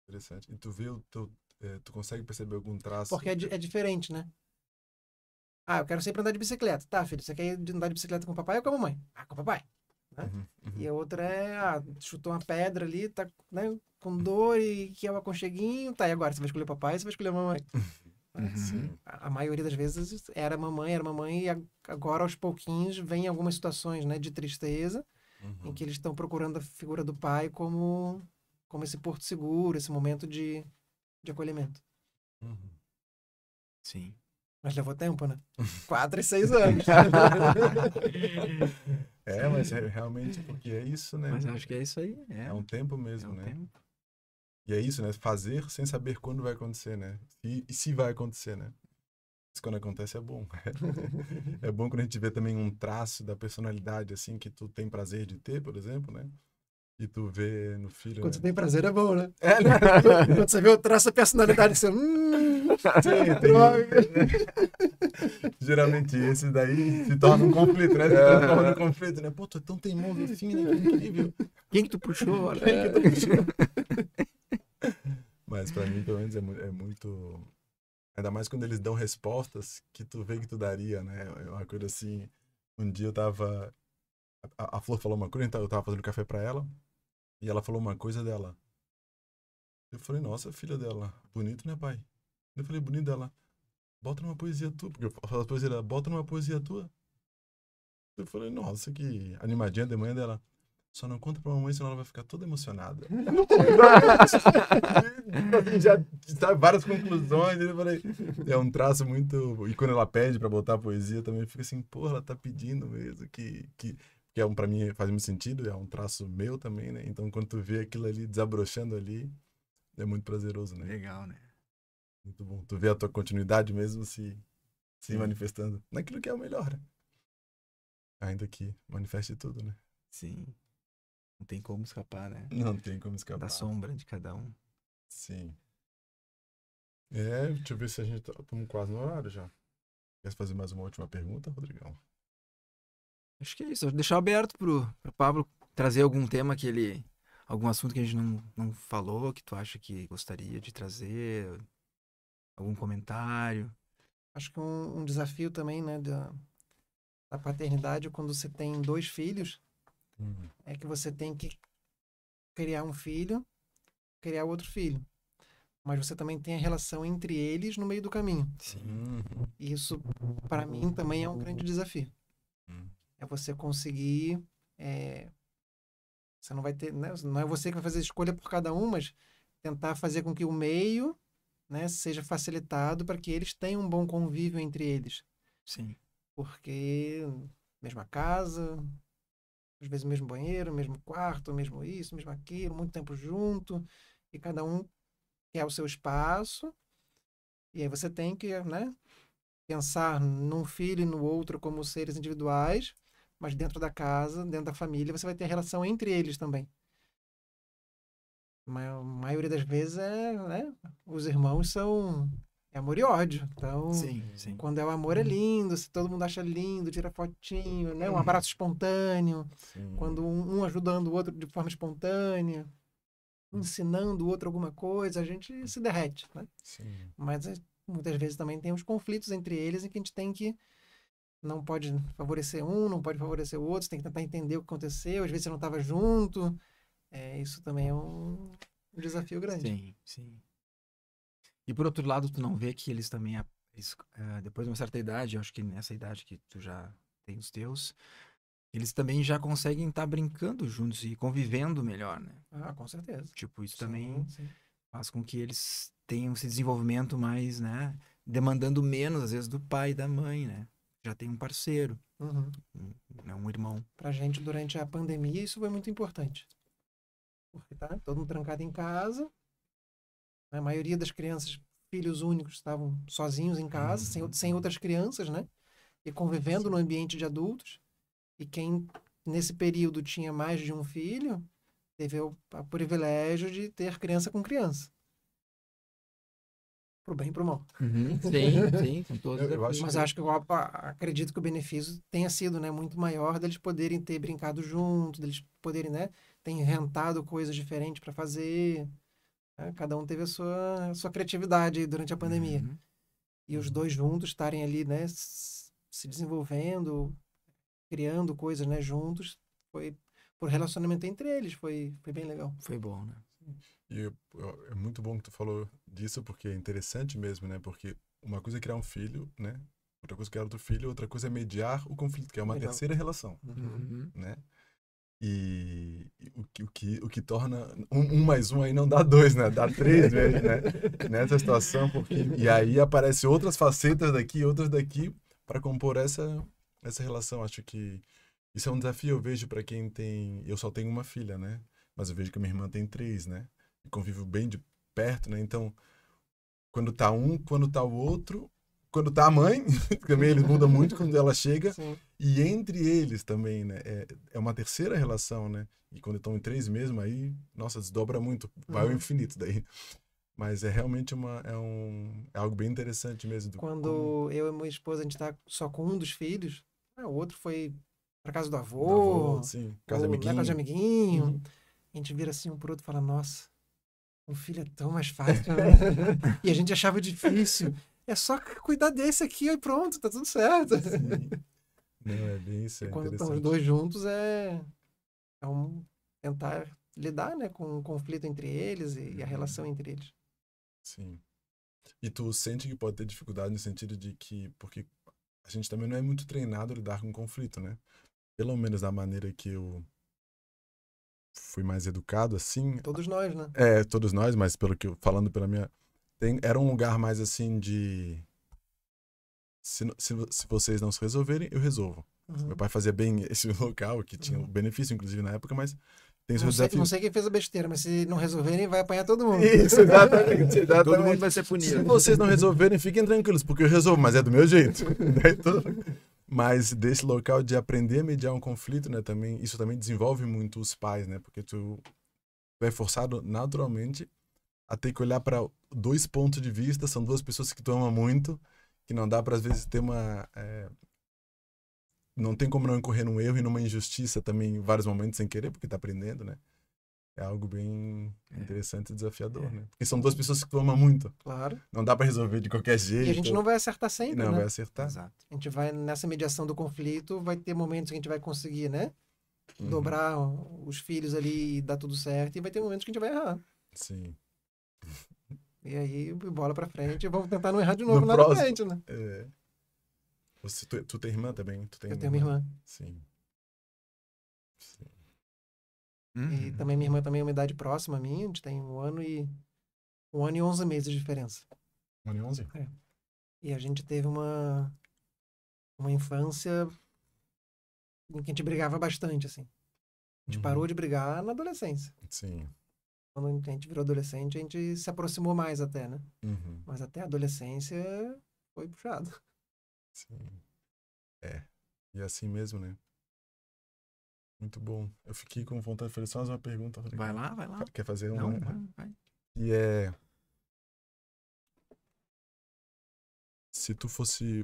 Interessante. E tu vê tu É, tu consegue perceber algum traço? Porque é, é, diferente, né? Ah, eu quero sempre andar de bicicleta. Tá, filho, você quer andar de bicicleta com o papai ou com a mamãe? Ah, com o papai. Né? Uhum. E a outra é, ah, chutou uma pedra ali, tá né, com dor e que é o aconcheguinho. Tá, e agora? Você vai escolher o papai você vai escolher a mamãe? uhum. Assim, a, a, maioria das vezes era mamãe, era mamãe, e a, agora aos pouquinhos vem algumas situações né, de tristeza uhum. em que eles estão procurando a figura do pai como, como esse porto seguro, esse momento de, de acolhimento. Uhum. Sim. Mas levou tempo, né? Quatro e seis anos. É, mas é realmente porque é isso, né? Mas acho que é isso aí. É, é um tempo mesmo, é um né? Tempo. E é isso, né? Fazer sem saber quando vai acontecer, né? E, e se vai acontecer, né? Mas quando acontece é bom. é bom quando a gente vê também um traço da personalidade, assim, que tu tem prazer de ter, por exemplo, né? e tu vê no filho. Quando né? você tem prazer é bom, né? É, né? Quando você vê o traço da personalidade, você. Hum, Sim, droga. Geralmente esse daí se torna um conflito, né? Se é. torna um conflito, né? Pô, tu é tão teimoso assim, né? Que incrível. Quem que tu puxou? Olha? Quem né? que tu puxou? Mas pra mim, pelo menos, é, é muito. Ainda mais quando eles dão respostas que tu vê que tu daria, né? É uma coisa assim. Um dia eu tava a, a Flor falou uma coisa, então eu tava fazendo café para ela. E ela falou uma coisa dela. Eu falei, nossa, filha dela, bonito, né, pai? Eu falei, bonito dela. Bota numa poesia tua. Porque eu falo poesia dela, bota numa poesia tua. Eu falei, nossa, que animadinha de manhã dela. Só não conta pra mamãe, senão ela vai ficar toda emocionada. já sabe várias conclusões. Eu falei, é um traço muito. E quando ela pede pra botar a poesia, também fica assim, porra, ela tá pedindo mesmo que, que que é um para mim faz muito sentido, é um traço meu também, né? Então quando tu vê aquilo ali desabrochando ali, é muito prazeroso, né? Legal, né? Muito bom. Tu vê a tua continuidade mesmo se se Sim. manifestando naquilo que é o melhor. Né? Ainda que manifeste tudo, né? Sim. Não tem como escapar, né? Não tem como escapar. Da sombra de cada um. Sim. É, deixa eu ver se a gente tá. Estamos quase no horário já. Quer fazer mais uma última pergunta, Rodrigão? Acho que é isso. Deixar aberto pro, pro Pablo trazer algum tema que ele. Algum assunto que a gente não, não falou, que tu acha que gostaria de trazer. Algum comentário. Acho que um, um desafio também, né? Da, da, paternidade, quando você tem dois filhos, uhum. é que você tem que criar um filho, criar outro filho. Mas você também tem a relação entre eles no meio do caminho. Sim. E isso, para mim, também é um grande desafio é você conseguir. É, você não vai ter. Né? Não é você que vai fazer a escolha por cada um, mas tentar fazer com que o meio né, seja facilitado para que eles tenham um bom convívio entre eles. Sim. Porque mesma casa, às vezes o mesmo banheiro, mesmo quarto, mesmo isso, mesmo aquilo, muito tempo junto, e cada um quer o seu espaço. E aí você tem que, né, pensar num filho e no outro como seres individuais, mas dentro da casa, dentro da família, você vai ter relação entre eles também. a maioria das vezes é, né? Os irmãos são é amor e ódio. Então, sim, sim. quando é o amor é uhum. lindo, se todo mundo acha lindo, tira fotinho, né? Um uhum. abraço espontâneo. Sim. Quando um, ajudando o outro de forma espontânea, hum. ensinando o outro alguma coisa, a gente se derrete, né? Mas eh, muitas vezes também tem os conflitos entre eles em que a gente tem que não pode favorecer um, não pode favorecer o outro, você tem que tentar entender o que aconteceu, às vezes você não estava junto. É, isso também é um desafio grande. Sim, sim. E por outro lado, tu não vê que eles também, é, depois de uma certa idade, acho que nessa idade que tu já tem os teus, eles também já conseguem estar tá brincando juntos e convivendo melhor, né? Ah, com certeza. Tipo, isso sim, também sim. faz com que eles tenham esse desenvolvimento mais, né? Demandando menos, às vezes, do pai e da mãe, né? já tem um parceiro, uhum. um, né, um irmão. a gente, durante a pandemia, isso foi muito importante. Porque tá todo mundo trancado em casa, né, a maioria das crianças, filhos únicos, estavam sozinhos em casa, uhum. sem, sem outras crianças, né? E convivendo Sim. no ambiente de adultos. E quem, nesse período, tinha mais de um filho, teve o privilégio de ter criança com criança pro bem e pro mal. Uhum, sim, sim, todos. Eu, eu acho mas que... acho que eu acredito que o benefício tenha sido, né, muito maior deles poderem ter brincado junto, deles poderem, né, ter inventado coisas diferentes para fazer. Né? Cada um teve a sua, a sua criatividade durante a pandemia. Uhum. E os uhum. dois juntos estarem ali, né, se desenvolvendo, criando coisas, né, juntos, foi por relacionamento entre eles, foi, foi bem legal. Foi bom, né? Sim. E é muito bom que tu falou disso, porque é interessante mesmo, né? Porque uma coisa é criar um filho, né? Outra coisa é criar outro filho, outra coisa é mediar o conflito, que é uma Legal. terceira relação, uhum. uhum. né? E o que, o que, o que torna um, um, mais um aí não dá dois, né? Dá três vezes, né? Nessa situação, porque... E aí aparecem outras facetas daqui, outras daqui, para compor essa, essa relação. Acho que isso é um desafio, eu vejo, para quem tem... Eu só tenho uma filha, né? Mas eu vejo que minha irmã tem três, né? convivo bem de perto, né? Então, quando tá um, quando tá o outro, quando tá a mãe, também eles mudam muito quando ela chega, Sim. e entre eles também, né? É, é uma terceira relação, né? E quando estão em três mesmo, aí, nossa, desdobra muito, vai uhum. ao infinito daí. Mas é realmente uma, é um, é algo bem interessante mesmo. Quando como... eu e minha esposa, a gente tá só com um dos filhos, né? o outro foi pra casa do avô, do avô sim, casa, ou, amiguinho. Né, casa de amiguinho. Uhum. A gente vira assim um pro outro e fala, nossa, o filho é tão mais fácil, né? e a gente achava difícil. É só cuidar desse aqui e pronto, tá tudo certo. Sim. Não, é bem isso. É quando estão os dois juntos, é, é um tentar lidar né, com o conflito entre eles e, e a uhum. relação entre eles. Sim. E tu sente que pode ter dificuldade no sentido de que, porque a gente também não é muito treinado a lidar com conflito, né? Pelo menos da maneira que eu fui mais educado assim. Todos nós, né? É, todos nós, mas pelo que eu, falando pela minha tem, era um lugar mais assim de se, se, se vocês não se resolverem, eu resolvo. Uhum. Meu pai fazia bem esse local, que tinha uhum. benefício, inclusive, na época, mas tem seus desafios. Não sei quem fez a besteira, mas se não resolverem, vai apanhar todo mundo. Isso, exatamente. exatamente. Todo mundo vai ser punido. Se vocês não resolverem, fiquem tranquilos, porque eu resolvo, mas é do meu jeito. Daí todo... Mas desse local de aprender a mediar um conflito, né, também, isso também desenvolve muito os pais, né? Porque tu é forçado naturalmente a ter que olhar para dois pontos de vista, são duas pessoas que tu ama muito, que não dá para às vezes ter uma é... não tem como não incorrer num erro e numa injustiça também em vários momentos sem querer, porque tá aprendendo, né? é algo bem é. interessante e desafiador, é. né? Porque são duas pessoas que tu ama muito. Claro. Não dá para resolver de qualquer jeito. E a gente não vai acertar sempre, não né? Não vai acertar. Exato. A gente vai, nessa mediação do conflito, vai ter momentos que a gente vai conseguir, né? Uhum. Dobrar os filhos ali e dar tudo certo. E vai ter momentos que a gente vai errar. Sim. E aí, bola pra frente. Vamos tentar não errar de novo no na frente, né? É. Você, tu, tu tem irmã também? Tu tem Eu irmã? tenho uma irmã. Sim. Sim. Uhum. E também minha irmã também é uma idade próxima a mim a gente tem um ano e um ano e onze meses de diferença. Um ano e onze? É. E a gente teve uma uma infância em que a gente brigava bastante, assim. A gente uhum. parou de brigar na adolescência. Sim. Quando a gente virou adolescente, a gente se aproximou mais até, né? Uhum. Mas até a adolescência foi puxado. Sim. É. E é assim mesmo, né? Muito bom. Eu fiquei com vontade de fazer só mais uma pergunta. vai lá, vai lá. Quer fazer um? Não, vai, né? vai. E é. Se tu fosse.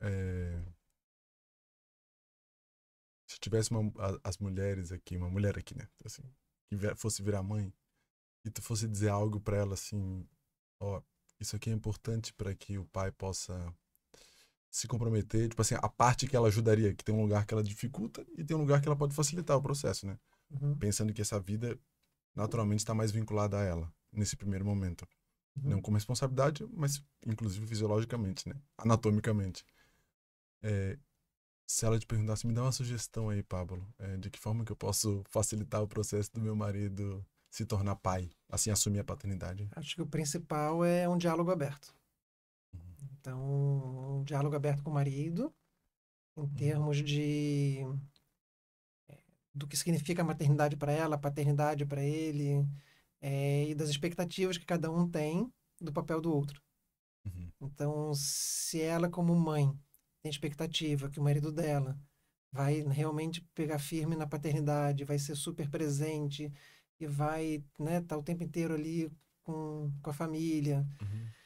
É... Se tivesse uma, as mulheres aqui, uma mulher aqui, né? Assim, que fosse virar mãe, e tu fosse dizer algo para ela assim: ó, oh, isso aqui é importante para que o pai possa se comprometer, tipo assim, a parte que ela ajudaria, que tem um lugar que ela dificulta e tem um lugar que ela pode facilitar o processo, né? Uhum. Pensando que essa vida naturalmente está mais vinculada a ela nesse primeiro momento. Uhum. Não como responsabilidade, mas inclusive fisiologicamente, né? Anatomicamente. É, se ela te perguntasse, me dá uma sugestão aí, Pablo, é, de que forma que eu posso facilitar o processo do meu marido se tornar pai, assim, assumir a paternidade? Acho que o principal é um diálogo aberto. Então, um diálogo aberto com o marido, em uhum. termos de eh, do que significa a maternidade para ela, a paternidade para ele, é, e das expectativas que cada um tem do papel do outro. Uhum. Então, se ela, como mãe, tem expectativa que o marido dela vai realmente pegar firme na paternidade, vai ser super presente e vai estar né, tá o tempo inteiro ali com, com a família. Uhum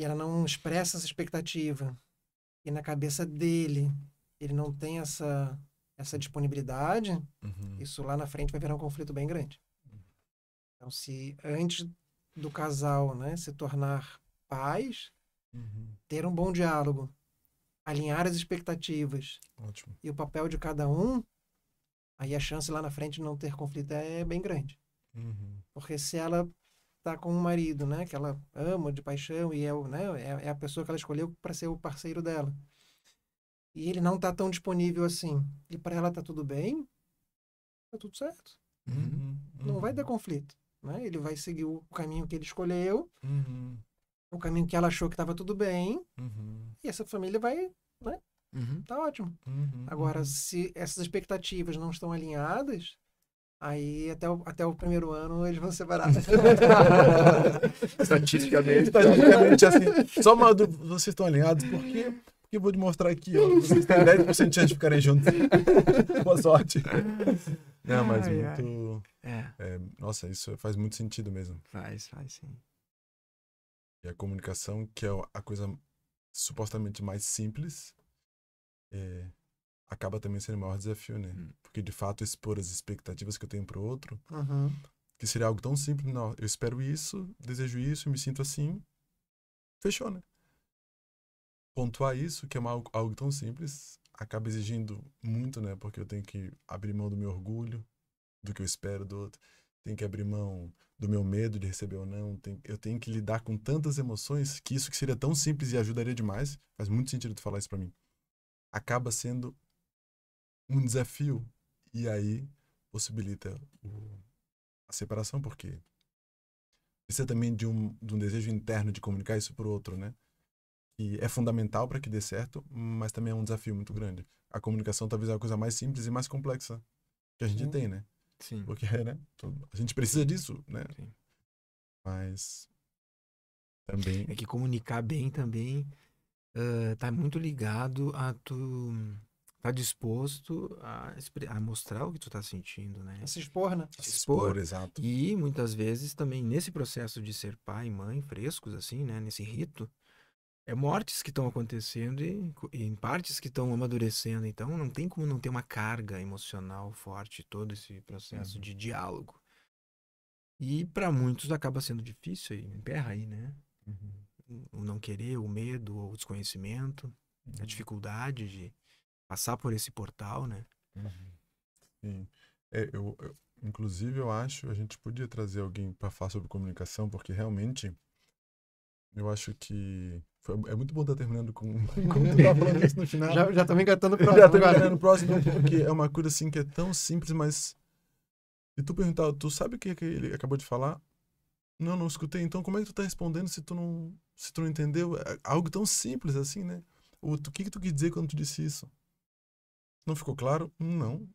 e ela não expressa essa expectativa e na cabeça dele ele não tem essa essa disponibilidade, uhum. isso lá na frente vai virar um conflito bem grande. Então, se antes do casal né, se tornar pais, uhum. ter um bom diálogo, alinhar as expectativas Ótimo. e o papel de cada um, aí a chance lá na frente de não ter conflito é bem grande. Uhum. Porque se ela tá com um marido, né? Que ela ama de paixão e é, né? É, é a pessoa que ela escolheu para ser o parceiro dela. E ele não tá tão disponível assim. E para ela tá tudo bem, tá tudo certo. Uhum, uhum. Não vai dar uhum. conflito, né? Ele vai seguir o caminho que ele escolheu, uhum. o caminho que ela achou que estava tudo bem. Uhum. E essa família vai, né? Uhum. Tá ótimo. Agora, se essas expectativas não estão alinhadas, Aí até o, até o primeiro ano eles vão separar. Estatisticamente. Estatisticamente, assim. Só uma dúvida, vocês estão alinhados, porque eu vou te mostrar aqui, ó. Vocês têm 10% de chance de ficarem juntos. Boa sorte. Não, mas ai, muito. Ai. É. É, nossa, isso faz muito sentido mesmo. Faz, faz sim. E a comunicação, que é a coisa supostamente mais simples, é, acaba também sendo o maior desafio, né? Hum. Porque de fato expor as expectativas que eu tenho para o outro, uhum. que seria algo tão simples, não, eu espero isso, desejo isso, me sinto assim, fechou, né? Pontuar isso, que é uma, algo tão simples, acaba exigindo muito, né? Porque eu tenho que abrir mão do meu orgulho, do que eu espero do outro, tenho que abrir mão do meu medo de receber ou não, tem, eu tenho que lidar com tantas emoções que isso que seria tão simples e ajudaria demais, faz muito sentido tu falar isso para mim. Acaba sendo um desafio. E aí possibilita o, a separação, porque precisa também de um, de um desejo interno de comunicar isso para o outro, né? E é fundamental para que dê certo, mas também é um desafio muito grande. A comunicação talvez é a coisa mais simples e mais complexa que a gente Sim. tem, né? Sim. Porque, né? A gente precisa disso, né? Sim. Mas também... É que comunicar bem também uh, tá muito ligado a tu tá disposto a, a mostrar o que tu tá sentindo, né? A se expor, né? Se expor, exato. E muitas vezes também nesse processo de ser pai e mãe frescos, assim, né? Nesse rito, é mortes que estão acontecendo e, e, em partes que estão amadurecendo. Então não tem como não ter uma carga emocional forte todo esse processo uhum. de diálogo. E para muitos acaba sendo difícil e emperra aí, né? Uhum. O não querer, o medo, o desconhecimento, uhum. a dificuldade de passar por esse portal, né? Uhum. Sim. É, eu, eu, inclusive, eu acho que a gente podia trazer alguém para falar sobre comunicação, porque realmente eu acho que foi, é muito bom estar tá terminando com, com tu tá falando isso no final. já, já tô me engatando para próximo. Já tô me engatando próximo, porque é uma coisa assim que é tão simples, mas se tu perguntar, tu sabe o que, é que ele acabou de falar? Não, não escutei. Então, como é que tu tá respondendo se tu não, se tu não entendeu? É algo tão simples assim, né? O, que que tu quis dizer quando tu disse isso? Não ficou claro? Não.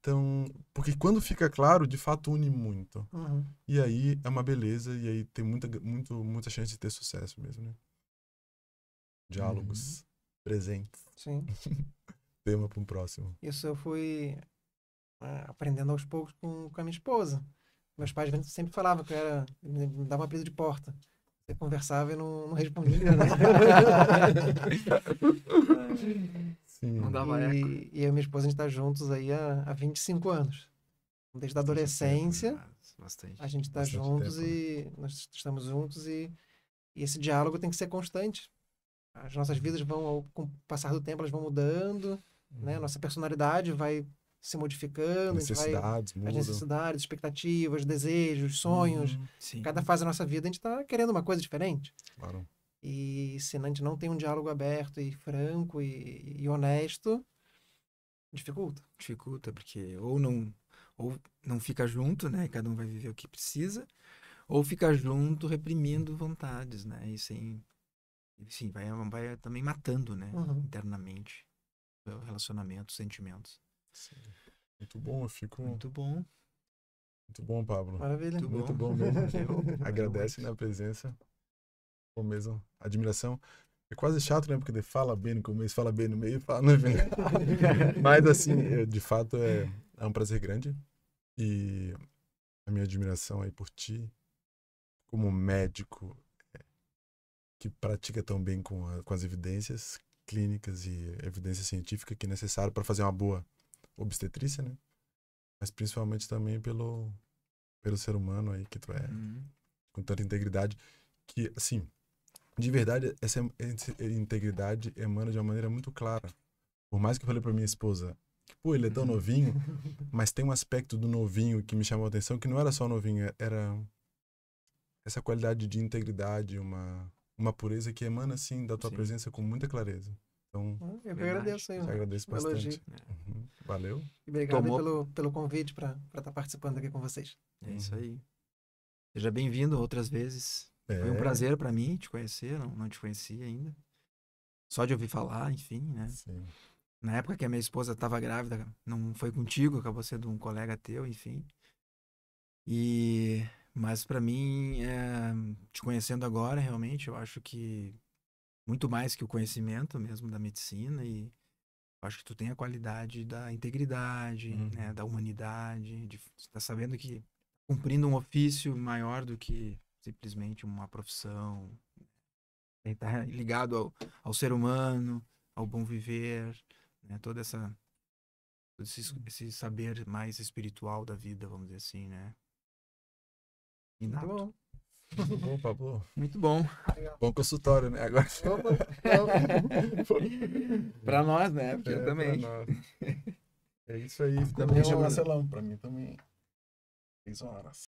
Então, porque quando fica claro, de fato une muito. Uhum. E aí é uma beleza, e aí tem muita, muito, muita chance de ter sucesso mesmo, né? Diálogos uhum. presentes. Sim. Tema para um próximo. Isso eu fui uh, aprendendo aos poucos com, com a minha esposa. Meus pais sempre falavam que eu era. me dava uma presa de porta. Você conversava e não, não respondia, né? Sim. Não dava e, eco. E eu e minha esposa, a gente tá juntos aí há, há 25 anos. Desde a adolescência, bastante, a gente está juntos tempo, né? e nós estamos juntos e, e esse diálogo tem que ser constante. As nossas vidas vão, com o passar do tempo, elas vão mudando, hum. né? Nossa personalidade vai se modificando, necessidades, vai, as necessidades, expectativas, desejos, sonhos. Hum, Cada fase da nossa vida a gente está querendo uma coisa diferente. Claro. E se a gente não tem um diálogo aberto e franco e, e honesto, dificulta. Dificulta, porque ou não ou não fica junto, né? Cada um vai viver o que precisa, ou fica junto reprimindo vontades, né? E sem sim vai, vai também matando, né? Uhum. Internamente. Relacionamentos, sentimentos. Sim. Muito bom, eu fico. Muito bom. Muito bom, Pablo. Maravilha. Muito bom, Muito bom mesmo. Agradece na presença ou mesmo admiração. É quase chato, né? Porque ele fala bem no começo, fala bem no meio, fala no final. Mas, assim, é, de fato, é, é um prazer grande. E a minha admiração aí por ti, como médico é, que pratica tão bem com, a, com as evidências clínicas e evidência científica que é necessário para fazer uma boa obstetrícia, né? Mas principalmente também pelo, pelo ser humano aí que tu é, uhum. com tanta integridade, que, assim, de verdade, essa eh, integridade emana de uma maneira muito clara. Por mais que eu falei para minha esposa, pô, ele é tão novinho, mas tem um aspecto do novinho que me chamou a atenção, que não era só novinho, é, era essa qualidade de integridade, uma, uma pureza que emana, assim, da tua Sim. presença com muita clareza. Então, eu que agradeço eu agradeço bastante. Uhum. Valeu. E obrigado Tomou... pelo, pelo convite para estar tá participando aqui com vocês. É isso uhum. aí. Seja bem-vindo outras vezes. É. Foi um é. prazer para mim te conhecer, não, não te conhecia ainda. Só de ouvir falar, enfim, né? Sim. Na época que a minha esposa estava grávida, não foi contigo, acabou sendo um colega teu, enfim. E mas para mim, é, te conhecendo agora, realmente, eu acho que muito mais que o conhecimento mesmo da medicina e acho que tu tem a qualidade da integridade, né, uhum. né, da humanidade, de estar tá sabendo que tá cumprindo um ofício maior do que simplesmente uma profissão. Né, Tem que estar ligado ao, ao ser humano, ao bom viver, né? toda essa todo esse, uhum. esse, saber mais espiritual da vida, vamos dizer assim, né? Tá Inato. Muito bom. Muito bom, Pablo. Muito bom. Bom consultório, né? Agora. para nós, né? Porque é, também. É isso aí. Também Marcelão, é é para mim também. três horas.